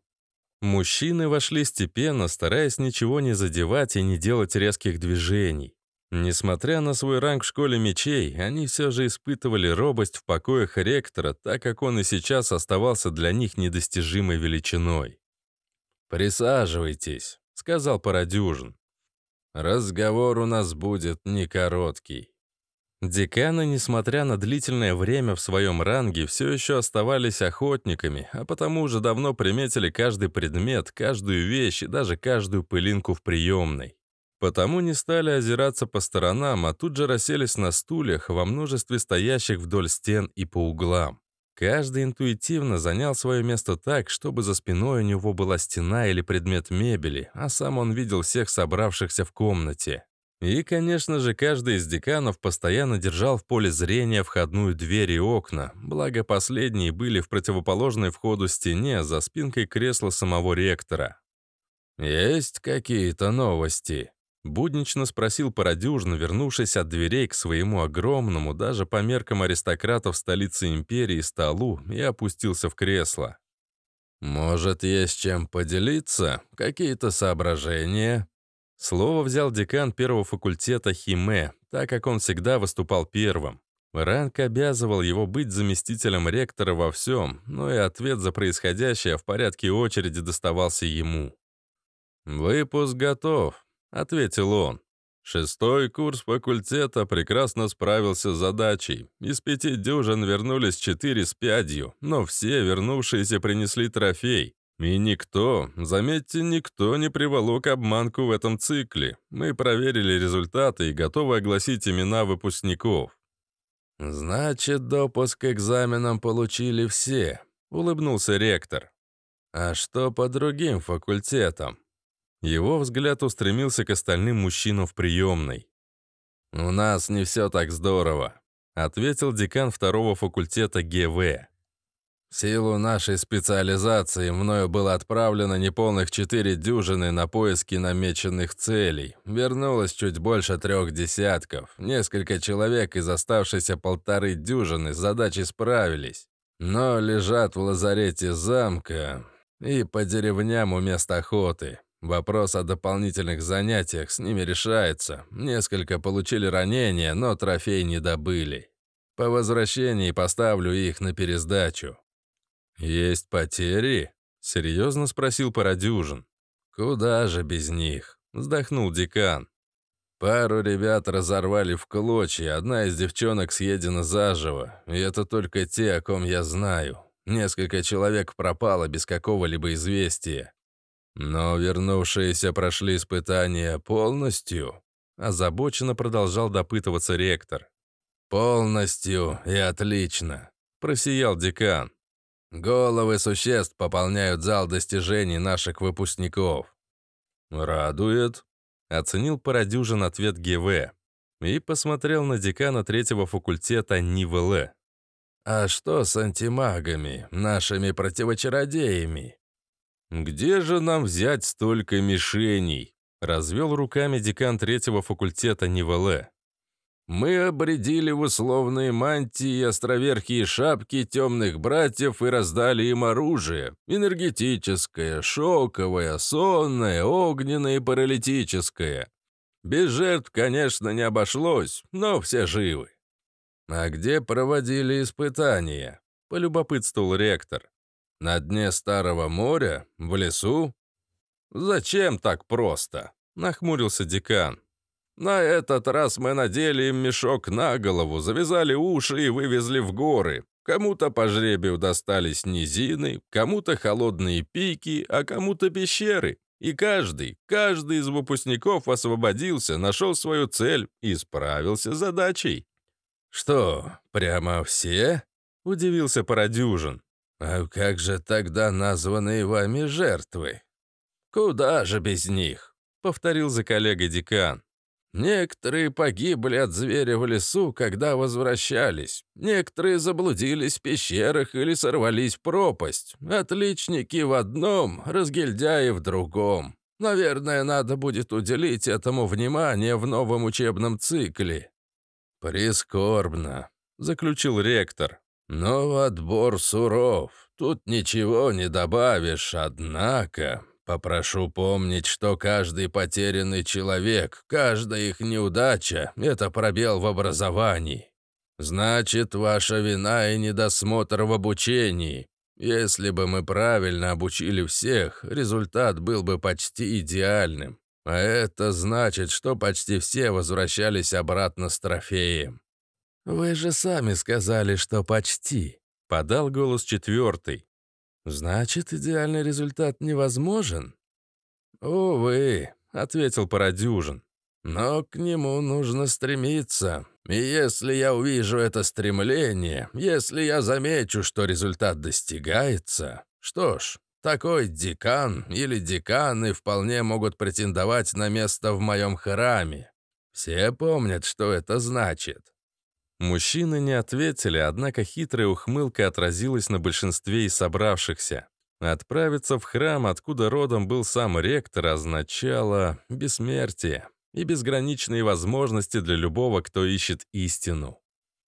Мужчины вошли степенно, стараясь ничего не задевать и не делать резких движений. Несмотря на свой ранг в школе мечей, они все же испытывали робость в покоях ректора, так как он и сейчас оставался для них недостижимой величиной. «Присаживайтесь», — сказал Парадюжин. «Разговор у нас будет не короткий». Деканы, несмотря на длительное время в своем ранге, все еще оставались охотниками, а потому уже давно приметили каждый предмет, каждую вещь и даже каждую пылинку в приемной. Потому не стали озираться по сторонам, а тут же расселись на стульях во множестве стоящих вдоль стен и по углам. Каждый интуитивно занял свое место так, чтобы за спиной у него была стена или предмет мебели, а сам он видел всех собравшихся в комнате. И, конечно же, каждый из деканов постоянно держал в поле зрения входную дверь и окна, благо последние были в противоположной входу стене за спинкой кресла самого ректора. «Есть какие-то новости?» Буднично спросил Парадюжин, вернувшись от дверей к своему огромному, даже по меркам аристократов столицы империи, столу и опустился в кресло. «Может, есть чем поделиться? Какие-то соображения?» Слово взял декан первого факультета Химе, так как он всегда выступал первым. Ранг обязывал его быть заместителем ректора во всем, но и ответ за происходящее в порядке очереди доставался ему. «Выпуск готов ответил он. Шестой курс факультета прекрасно справился с задачей. Из пяти дюжин вернулись четыре с пятью, но все вернувшиеся принесли трофей. И никто, заметьте, никто не приволок обманку в этом цикле. Мы проверили результаты и готовы огласить имена выпускников. «Значит, допуск к экзаменам получили все», — улыбнулся ректор. «А что по другим факультетам?» Его взгляд устремился к остальным мужчинам в приемной. «У нас не все так здорово», — ответил декан второго факультета ГВ. В силу нашей специализации мною было отправлено неполных четыре дюжины на поиски намеченных целей. Вернулось чуть больше трех десятков. Несколько человек из оставшейся полторы дюжины с задачей справились. Но лежат в лазарете замка и по деревням у мест охоты. Вопрос о дополнительных занятиях с ними решается. Несколько получили ранения, но трофей не добыли. По возвращении поставлю их на пересдачу». «Есть потери?» — серьезно спросил Парадюжин. «Куда же без них?» — вздохнул декан. Пару ребят разорвали в клочья, одна из девчонок съедена заживо, и это только те, о ком я знаю. Несколько человек пропало без какого-либо известия. Но вернувшиеся прошли испытания полностью, озабоченно продолжал допытываться ректор. Полностью и отлично, просиял декан. Головы существ пополняют зал достижений наших выпускников. Радует, оценил Парадюжин ответ ГВ и посмотрел на декана третьего факультета НИВЛ. «А что с антимагами, нашими противочародеями? «Где же нам взять столько мишеней?» — развел руками декан третьего факультета Нивеле. «Мы обредили в условные мантии островерхие шапки темных братьев и раздали им оружие. Энергетическое, шоковое, сонное, огненное и паралитическое. Без жертв, конечно, не обошлось, но все живы». «А где проводили испытания?» — полюбопытствовал ректор. На дне Старого моря? В лесу?» «Зачем так просто?» — нахмурился декан. «На этот раз мы надели им мешок на голову, завязали уши и вывезли в горы. Кому-то по жребию достались низины, кому-то холодные пики, а кому-то пещеры. И каждый, каждый из выпускников освободился, нашел свою цель и справился с задачей». «Что, прямо все?» — удивился Парадюжин. «А как же тогда названные вами жертвы?» «Куда же без них?» — повторил за коллегой декан. «Некоторые погибли от зверя в лесу, когда возвращались. Некоторые заблудились в пещерах или сорвались в пропасть. Отличники в одном, разгильдяи в другом. Наверное, надо будет уделить этому внимание в новом учебном цикле». «Прискорбно», — заключил ректор. Но отбор суров, тут ничего не добавишь, однако... Попрошу помнить, что каждый потерянный человек, каждая их неудача — это пробел в образовании. Значит, ваша вина и недосмотр в обучении. Если бы мы правильно обучили всех, результат был бы почти идеальным. А это значит, что почти все возвращались обратно с трофеем. «Вы же сами сказали, что почти», — подал голос четвертый. «Значит, идеальный результат невозможен?» «Увы», — ответил Парадюжин. «Но к нему нужно стремиться. И если я увижу это стремление, если я замечу, что результат достигается, что ж, такой декан или деканы вполне могут претендовать на место в моем храме. Все помнят, что это значит. Мужчины не ответили, однако хитрая ухмылка отразилась на большинстве и собравшихся. Отправиться в храм, откуда родом был сам ректор, означало бессмертие и безграничные возможности для любого, кто ищет истину.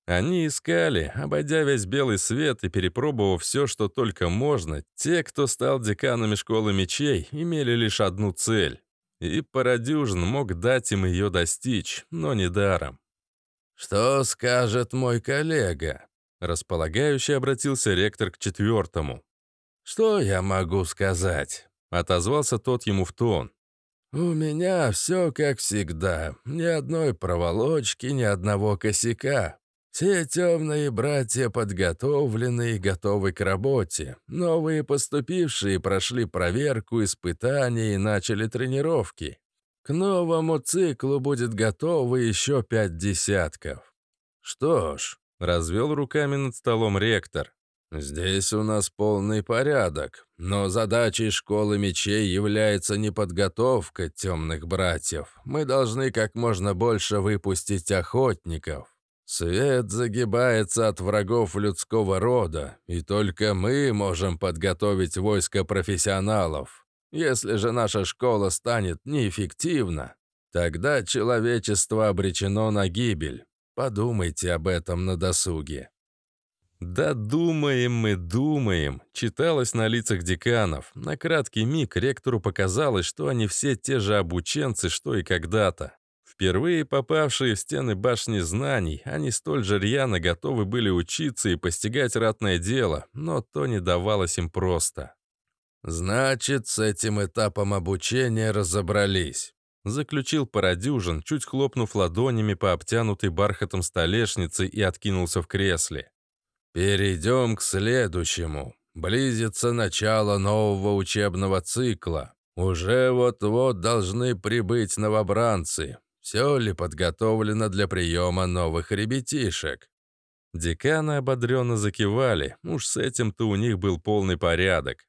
Они искали, обойдя весь белый свет и перепробовав все, что только можно, те, кто стал деканами школы мечей, имели лишь одну цель. И Парадюжин мог дать им ее достичь, но не даром. «Что скажет мой коллега?» Располагающий обратился ректор к четвертому. «Что я могу сказать?» — отозвался тот ему в тон. «У меня все как всегда. Ни одной проволочки, ни одного косяка. Все темные братья подготовлены и готовы к работе. Новые поступившие прошли проверку, испытания и начали тренировки. К новому циклу будет готово еще пять десятков. Что ж, развел руками над столом ректор. «Здесь у нас полный порядок, но задачей школы мечей является не подготовка темных братьев. Мы должны как можно больше выпустить охотников. Свет загибается от врагов людского рода, и только мы можем подготовить войско профессионалов. Если же наша школа станет неэффективна, тогда человечество обречено на гибель. Подумайте об этом на досуге». «Да думаем мы, думаем», — читалось на лицах деканов. На краткий миг ректору показалось, что они все те же обученцы, что и когда-то. Впервые попавшие в стены башни знаний, они столь же рьяно готовы были учиться и постигать ратное дело, но то не давалось им просто. «Значит, с этим этапом обучения разобрались», — заключил Парадюжин, чуть хлопнув ладонями по обтянутой бархатом столешнице и откинулся в кресле. «Перейдем к следующему. Близится начало нового учебного цикла. Уже вот-вот должны прибыть новобранцы. Все ли подготовлено для приема новых ребятишек?» Деканы ободренно закивали, уж с этим-то у них был полный порядок.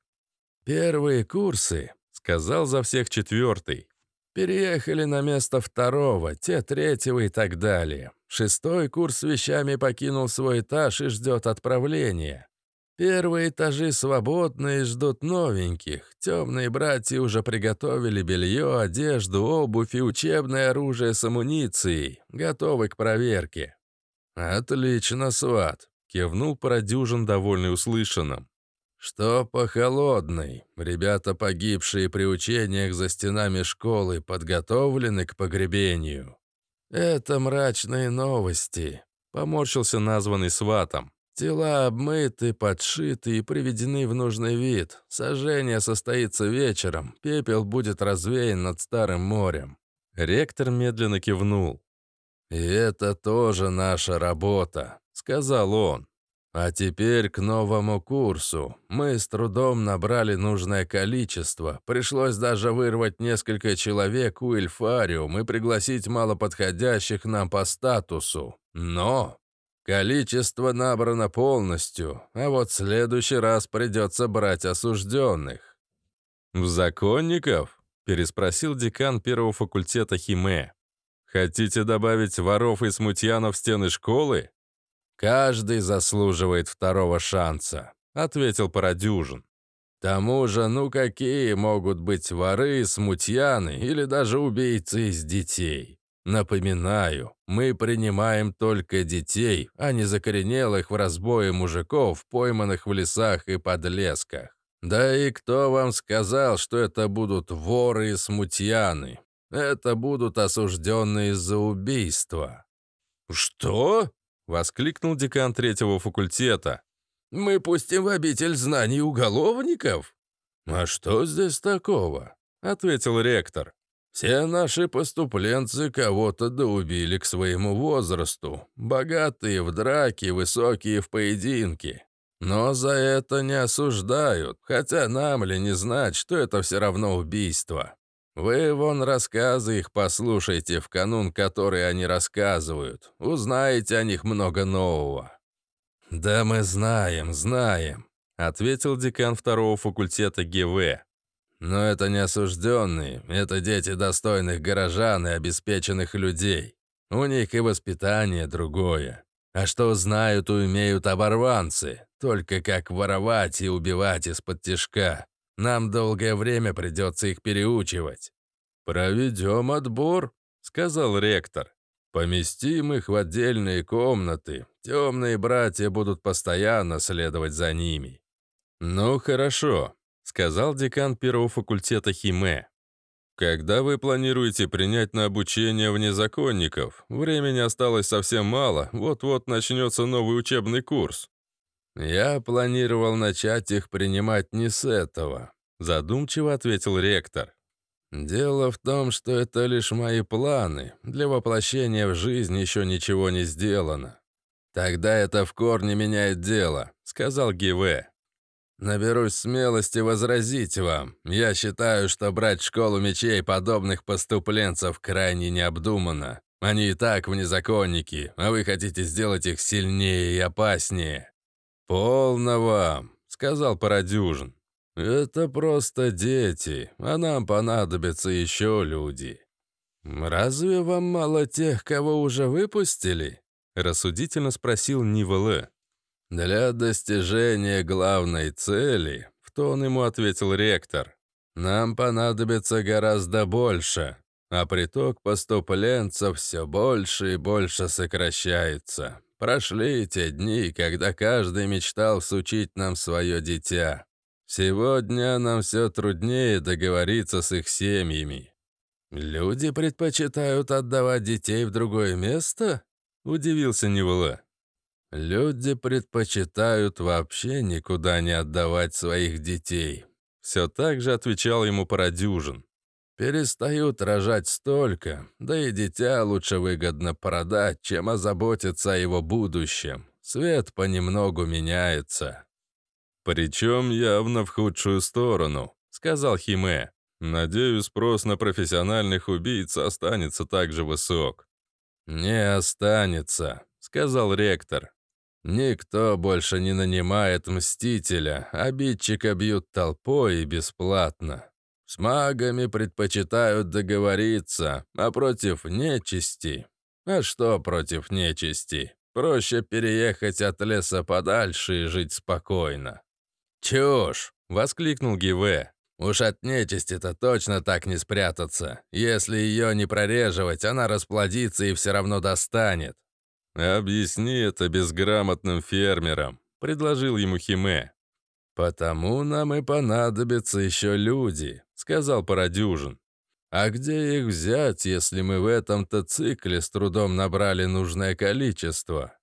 «Первые курсы», — сказал за всех четвертый. «Переехали на место второго, те третьего и так далее. Шестой курс вещами покинул свой этаж и ждет отправления. Первые этажи свободны и ждут новеньких. Темные братья уже приготовили белье, одежду, обувь и учебное оружие с амуницией. Готовы к проверке». «Отлично, сват», — кивнул Продюжин, довольный услышанным. «Что по холодной? Ребята, погибшие при учениях за стенами школы, подготовлены к погребению?» «Это мрачные новости», — поморщился названный сватом. «Тела обмыты, подшиты и приведены в нужный вид. Сожжение состоится вечером, пепел будет развеян над Старым морем». Ректор медленно кивнул. «И это тоже наша работа», — сказал он. А теперь к новому курсу. Мы с трудом набрали нужное количество. Пришлось даже вырвать несколько человек у Эльфариум и пригласить малоподходящих нам по статусу. Но количество набрано полностью, а вот в следующий раз придется брать осужденных. «В законников?» – переспросил декан первого факультета Химе. «Хотите добавить воров и смутьянов в стены школы?» «Каждый заслуживает второго шанса», — ответил Парадюжин. «К тому же, ну какие могут быть воры, смутьяны или даже убийцы из детей? Напоминаю, мы принимаем только детей, а не закоренелых в разбое мужиков, пойманных в лесах и подлесках. Да и кто вам сказал, что это будут воры и смутьяны? Это будут осужденные за убийство». «Что?» — воскликнул декан третьего факультета. «Мы пустим в обитель знаний уголовников?» «А что здесь такого?» — ответил ректор. «Все наши поступленцы кого-то доубили к своему возрасту. Богатые в драке, высокие в поединке. Но за это не осуждают, хотя нам ли не знать, что это все равно убийство. Вы вон рассказы их послушайте, в канун который они рассказывают. Узнаете о них много нового». «Да мы знаем, знаем», — ответил декан второго факультета ГВ. «Но это не осужденные, это дети достойных горожан и обеспеченных людей. У них и воспитание другое. А что знают и умеют оборванцы? Только как воровать и убивать из-под тишка. Нам долгое время придется их переучивать». «Проведем отбор», — сказал ректор. «Поместим их в отдельные комнаты. Темные братья будут постоянно следовать за ними». «Ну, хорошо», — сказал декан первого факультета Химе. «Когда вы планируете принять на обучение вне законников? Времени осталось совсем мало, вот-вот начнется новый учебный курс». «Я планировал начать их принимать не с этого», — задумчиво ответил ректор. «Дело в том, что это лишь мои планы. Для воплощения в жизнь еще ничего не сделано». «Тогда это в корне меняет дело», — сказал Гиве. «Наберусь смелости возразить вам. Я считаю, что брать школу мечей подобных поступленцев крайне необдуманно. Они и так внезаконники, а вы хотите сделать их сильнее и опаснее. «Полно вам», — сказал Парадюжин. «Это просто дети, а нам понадобятся еще люди». «Разве вам мало тех, кого уже выпустили?» — рассудительно спросил Нивеле. «Для достижения главной цели», — в тон ему ответил ректор, «нам понадобится гораздо больше, а приток поступленцев все больше и больше сокращается. Прошли те дни, когда каждый мечтал сучить нам свое дитя. Сегодня нам все труднее договориться с их семьями. Люди предпочитают отдавать детей в другое место? Удивился Невола. Люди предпочитают вообще никуда не отдавать своих детей. Все так же отвечал ему Парадюжин. Перестают рожать столько, да и дитя лучше выгодно продать, чем озаботиться о его будущем. Свет понемногу меняется. «Причем явно в худшую сторону», — сказал Химе. «Надеюсь, спрос на профессиональных убийц останется так же высок». «Не останется», — сказал ректор. «Никто больше не нанимает мстителя, обидчика бьют толпой и бесплатно. С магами предпочитают договориться, а против нечисти... А что против нечисти? Проще переехать от леса подальше и жить спокойно. «Чушь!» — воскликнул Гиве. «Уж от нечисти-то точно так не спрятаться. Если ее не прореживать, она расплодится и все равно достанет». «Объясни это безграмотным фермерам», — предложил ему Химе. «Потому нам и понадобятся еще люди сказал Парадюжин. А где их взять, если мы в этом-то цикле с трудом набрали нужное количество?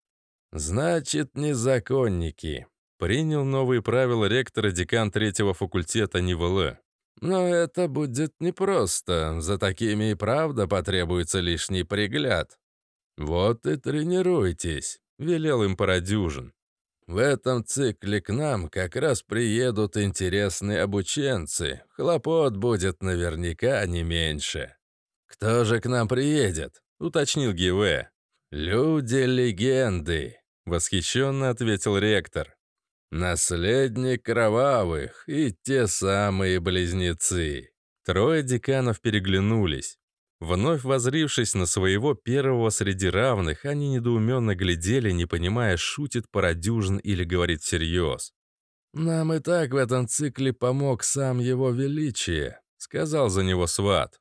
Значит, незаконники. Принял новые правила ректора декан третьего факультета НИВЛ. Но это будет непросто. За такими и правда потребуется лишний пригляд. Вот и тренируйтесь, велел им Парадюжин. В этом цикле к нам как раз приедут интересные обученцы. Хлопот будет наверняка не меньше. «Кто же к нам приедет?» — уточнил Гиве. «Люди-легенды», — восхищенно ответил ректор. «Наследник кровавых и те самые близнецы». Трое деканов переглянулись. Вновь возрившись на своего первого среди равных, они недоуменно глядели, не понимая, шутит парадюжин или говорит всерьез. «Нам и так в этом цикле помог сам его величие», — сказал за него сват.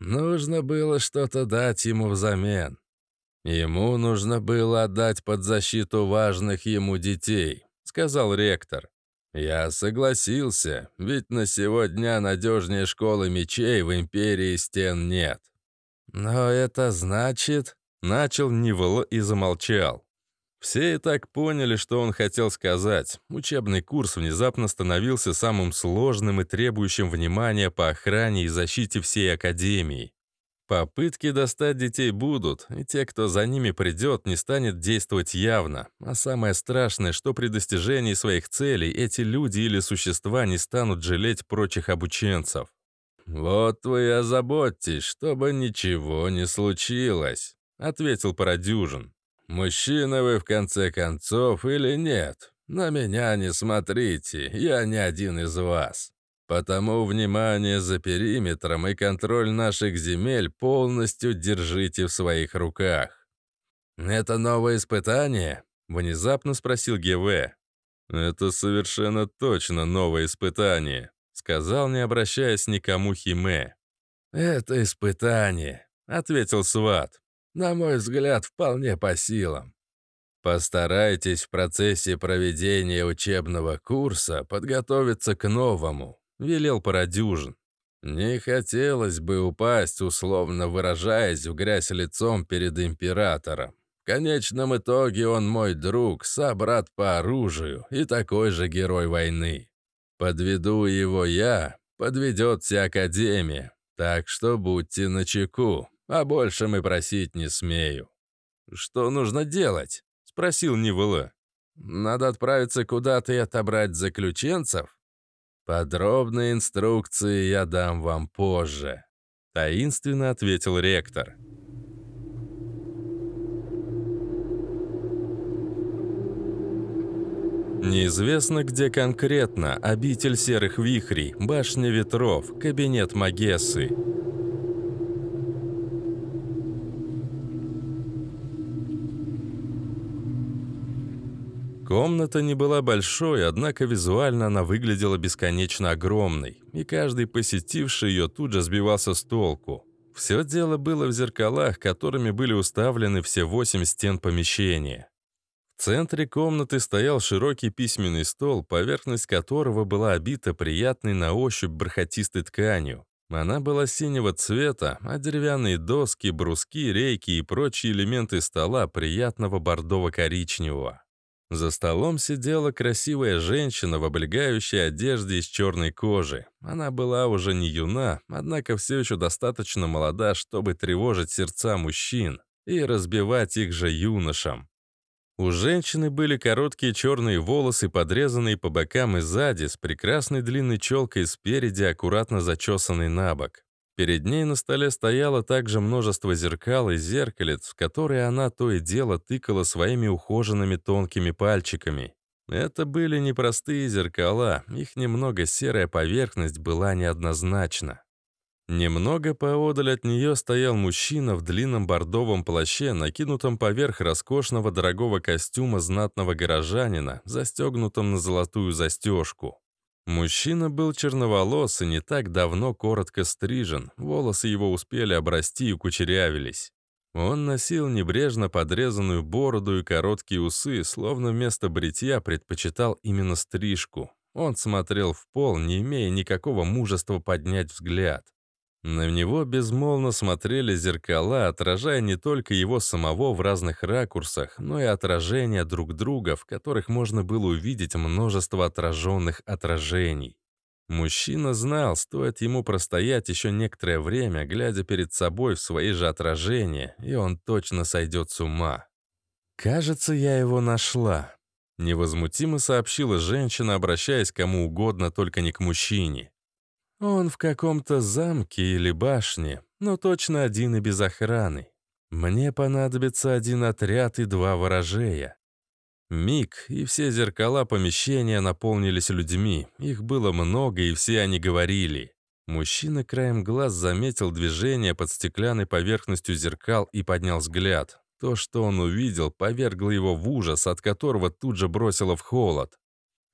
«Нужно было что-то дать ему взамен. Ему нужно было отдать под защиту важных ему детей», — сказал ректор. «Я согласился, ведь на сегодня надежнее школы мечей в Империи стен нет. «Но это значит...» Начал Ниволо и замолчал. Все и так поняли, что он хотел сказать. Учебный курс внезапно становился самым сложным и требующим внимания по охране и защите всей Академии. Попытки достать детей будут, и те, кто за ними придет, не станет действовать явно. А самое страшное, что при достижении своих целей эти люди или существа не станут жалеть прочих обученцев. «Вот вы и озаботьтесь, чтобы ничего не случилось», — ответил Парадюжин. «Мужчина вы в конце концов или нет? На меня не смотрите, я не один из вас. Потому внимание за периметром и контроль наших земель полностью держите в своих руках». «Это новое испытание?» — внезапно спросил ГВ. «Это совершенно точно новое испытание», сказал, не обращаясь никому Химе. «Это испытание», — ответил Сват. «На мой взгляд, вполне по силам. Постарайтесь в процессе проведения учебного курса подготовиться к новому», — велел Парадюжин. «Не хотелось бы упасть, условно выражаясь, в грязь лицом перед императором. В конечном итоге он мой друг, собрат по оружию и такой же герой войны». Подведу его я, подведет вся Академия. Так что будьте начеку, а больше мы просить не смею». «Что нужно делать?» — спросил Нивыла. «Надо отправиться куда-то и отобрать заключенцев?» «Подробные инструкции я дам вам позже», — таинственно ответил ректор. Неизвестно, где конкретно обитель серых вихрей, башня ветров, кабинет Магессы. Комната не была большой, однако визуально она выглядела бесконечно огромной, и каждый посетивший ее тут же сбивался с толку. Все дело было в зеркалах, которыми были уставлены все восемь стен помещения. В центре комнаты стоял широкий письменный стол, поверхность которого была обита приятной на ощупь бархатистой тканью. Она была синего цвета, а деревянные доски, бруски, рейки и прочие элементы стола приятного бордово-коричневого. За столом сидела красивая женщина в облегающей одежде из черной кожи. Она была уже не юна, однако все еще достаточно молода, чтобы тревожить сердца мужчин и разбивать их же юношам. У женщины были короткие черные волосы, подрезанные по бокам и сзади, с прекрасной длинной челкой спереди, аккуратно зачесанной на бок. Перед ней на столе стояло также множество зеркал и зеркалец, в которые она то и дело тыкала своими ухоженными тонкими пальчиками. Это были непростые зеркала, их немного серая поверхность была неоднозначна. Немного поодаль от нее стоял мужчина в длинном бордовом плаще, накинутом поверх роскошного дорогого костюма знатного горожанина, застегнутом на золотую застежку. Мужчина был черноволос и не так давно коротко стрижен, волосы его успели обрасти и кучерявились. Он носил небрежно подрезанную бороду и короткие усы, словно вместо бритья предпочитал именно стрижку. Он смотрел в пол, не имея никакого мужества поднять взгляд. На него безмолвно смотрели зеркала, отражая не только его самого в разных ракурсах, но и отражения друг друга, в которых можно было увидеть множество отраженных отражений. Мужчина знал, стоит ему простоять еще некоторое время, глядя перед собой в свои же отражения, и он точно сойдет с ума. «Кажется, я его нашла», — невозмутимо сообщила женщина, обращаясь кому угодно, только не к мужчине. Он в каком-то замке или башне, но точно один и без охраны. Мне понадобится один отряд и два ворожея. Миг, и все зеркала помещения наполнились людьми. Их было много, и все они говорили. Мужчина краем глаз заметил движение под стеклянной поверхностью зеркал и поднял взгляд. То, что он увидел, повергло его в ужас, от которого тут же бросило в холод.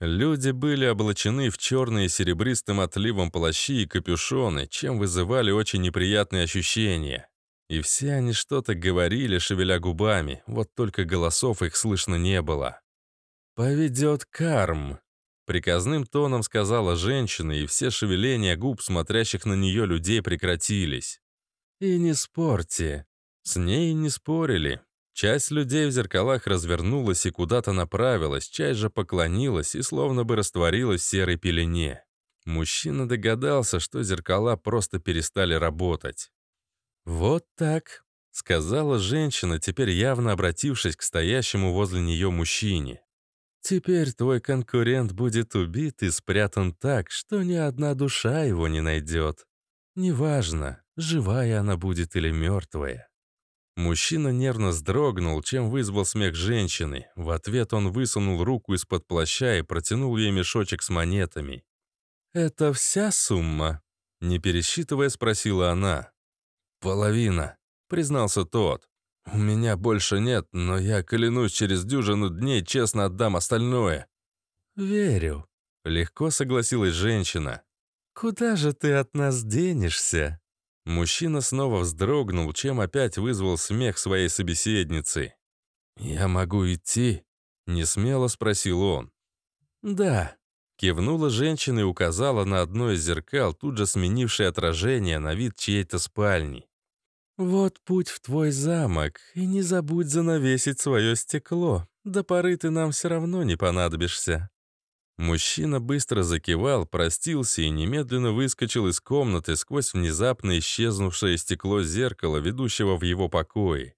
Люди были облачены в черные серебристым отливом плащи и капюшоны, чем вызывали очень неприятные ощущения. И все они что-то говорили, шевеля губами, вот только голосов их слышно не было. «Поведет карм», — приказным тоном сказала женщина, и все шевеления губ смотрящих на нее людей прекратились. «И не спорьте». С ней не спорили, Часть людей в зеркалах развернулась и куда-то направилась, часть же поклонилась и словно бы растворилась в серой пелене. Мужчина догадался, что зеркала просто перестали работать. «Вот так», — сказала женщина, теперь явно обратившись к стоящему возле нее мужчине. «Теперь твой конкурент будет убит и спрятан так, что ни одна душа его не найдет. Неважно, живая она будет или мертвая». Мужчина нервно сдрогнул, чем вызвал смех женщины. В ответ он высунул руку из-под плаща и протянул ей мешочек с монетами. «Это вся сумма?» — не пересчитывая, спросила она. «Половина», — признался тот. «У меня больше нет, но я клянусь, через дюжину дней честно отдам остальное». «Верю», — легко согласилась женщина. «Куда же ты от нас денешься?» Мужчина снова вздрогнул, чем опять вызвал смех своей собеседницы. «Я могу идти?» — несмело спросил он. «Да», — кивнула женщина и указала на одно из зеркал, тут же сменившее отражение на вид чьей-то спальни. «Вот путь в твой замок, и не забудь занавесить свое стекло. До поры ты нам все равно не понадобишься». Мужчина быстро закивал, простился и немедленно выскочил из комнаты сквозь внезапно исчезнувшее стекло зеркала, ведущего в его покой.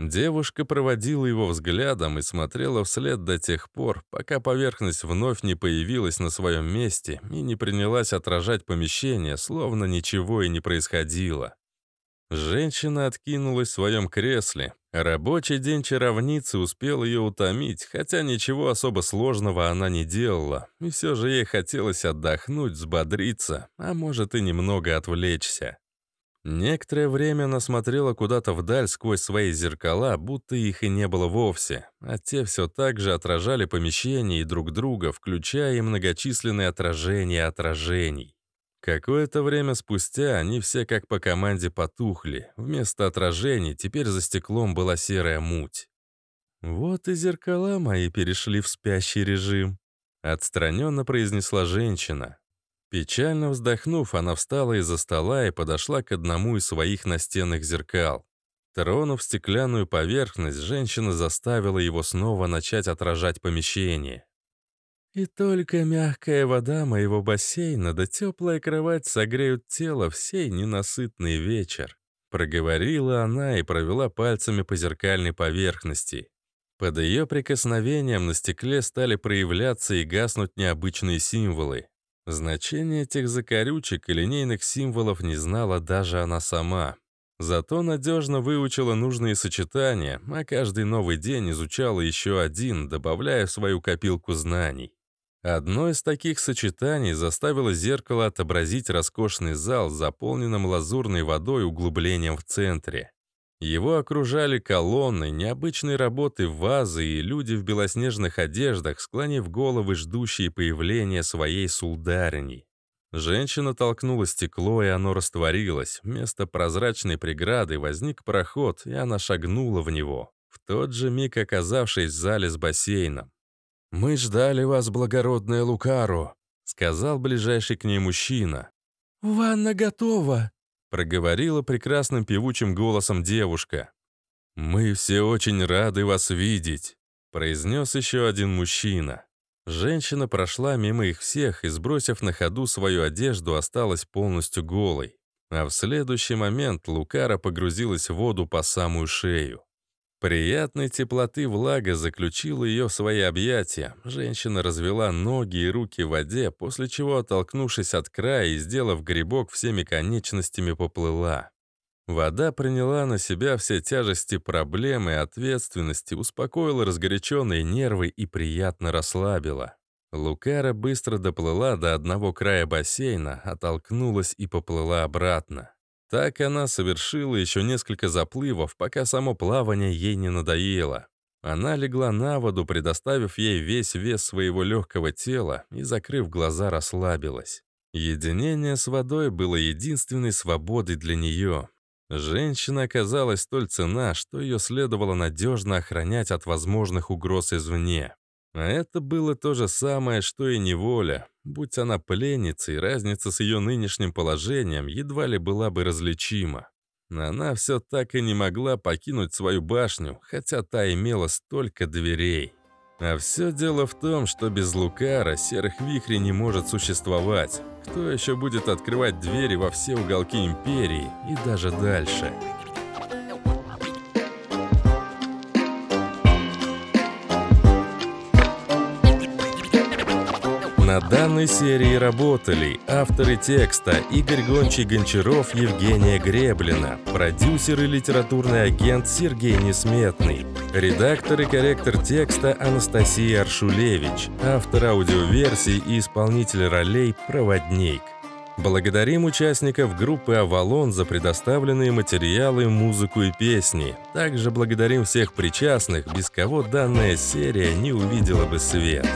Девушка проводила его взглядом и смотрела вслед до тех пор, пока поверхность вновь не появилась на своем месте и не принялась отражать помещение, словно ничего и не происходило. Женщина откинулась в своем кресле, Рабочий день чаровницы успел ее утомить, хотя ничего особо сложного она не делала, и все же ей хотелось отдохнуть, взбодриться, а может и немного отвлечься. Некоторое время она смотрела куда-то вдаль сквозь свои зеркала, будто их и не было вовсе, а те все так же отражали помещение и друг друга, включая и многочисленные отражения отражений. Какое-то время спустя они все как по команде потухли. Вместо отражений теперь за стеклом была серая муть. «Вот и зеркала мои перешли в спящий режим», — отстраненно произнесла женщина. Печально вздохнув, она встала из-за стола и подошла к одному из своих настенных зеркал. Тронув стеклянную поверхность, женщина заставила его снова начать отражать помещение. И только мягкая вода моего бассейна да теплая кровать согреют тело всей ненасытный вечер. Проговорила она и провела пальцами по зеркальной поверхности. Под ее прикосновением на стекле стали проявляться и гаснуть необычные символы. Значение этих закорючек и линейных символов не знала даже она сама. Зато надежно выучила нужные сочетания, а каждый новый день изучала еще один, добавляя в свою копилку знаний. Одно из таких сочетаний заставило зеркало отобразить роскошный зал, заполненным лазурной водой углублением в центре. Его окружали колонны, необычные работы вазы и люди в белоснежных одеждах, склонив головы, ждущие появления своей сулдарини. Женщина толкнула стекло, и оно растворилось. Вместо прозрачной преграды возник проход, и она шагнула в него, в тот же миг оказавшись в зале с бассейном. «Мы ждали вас, благородная Лукару», — сказал ближайший к ней мужчина. «Ванна готова», — проговорила прекрасным певучим голосом девушка. «Мы все очень рады вас видеть», — произнес еще один мужчина. Женщина прошла мимо их всех и, сбросив на ходу свою одежду, осталась полностью голой. А в следующий момент Лукара погрузилась в воду по самую шею. Приятной теплоты влага заключила ее в свои объятия. Женщина развела ноги и руки в воде, после чего, оттолкнувшись от края и сделав грибок, всеми конечностями поплыла. Вода приняла на себя все тяжести проблемы и ответственности, успокоила разгоряченные нервы и приятно расслабила. Лукара быстро доплыла до одного края бассейна, оттолкнулась и поплыла обратно. Так она совершила еще несколько заплывов, пока само плавание ей не надоело. Она легла на воду, предоставив ей весь вес своего легкого тела и, закрыв глаза, расслабилась. Единение с водой было единственной свободой для нее. Женщина оказалась столь цена, что ее следовало надежно охранять от возможных угроз извне. А это было то же самое, что и неволя. Будь она пленницей, разница с ее нынешним положением едва ли была бы различима. Она все так и не могла покинуть свою башню, хотя та имела столько дверей. А все дело в том, что без Лукара серых вихрей не может существовать. Кто еще будет открывать двери во все уголки Империи и даже дальше?» На данной серии работали авторы текста Игорь Гончий-Гончаров, Евгения Греблина, продюсер и литературный агент Сергей Несметный, редактор и корректор текста Анастасия Аршулевич, автор аудиоверсии и исполнитель ролей «Проводник». Благодарим участников группы «Авалон» за предоставленные материалы, музыку и песни. Также благодарим всех причастных, без кого данная серия не увидела бы свет.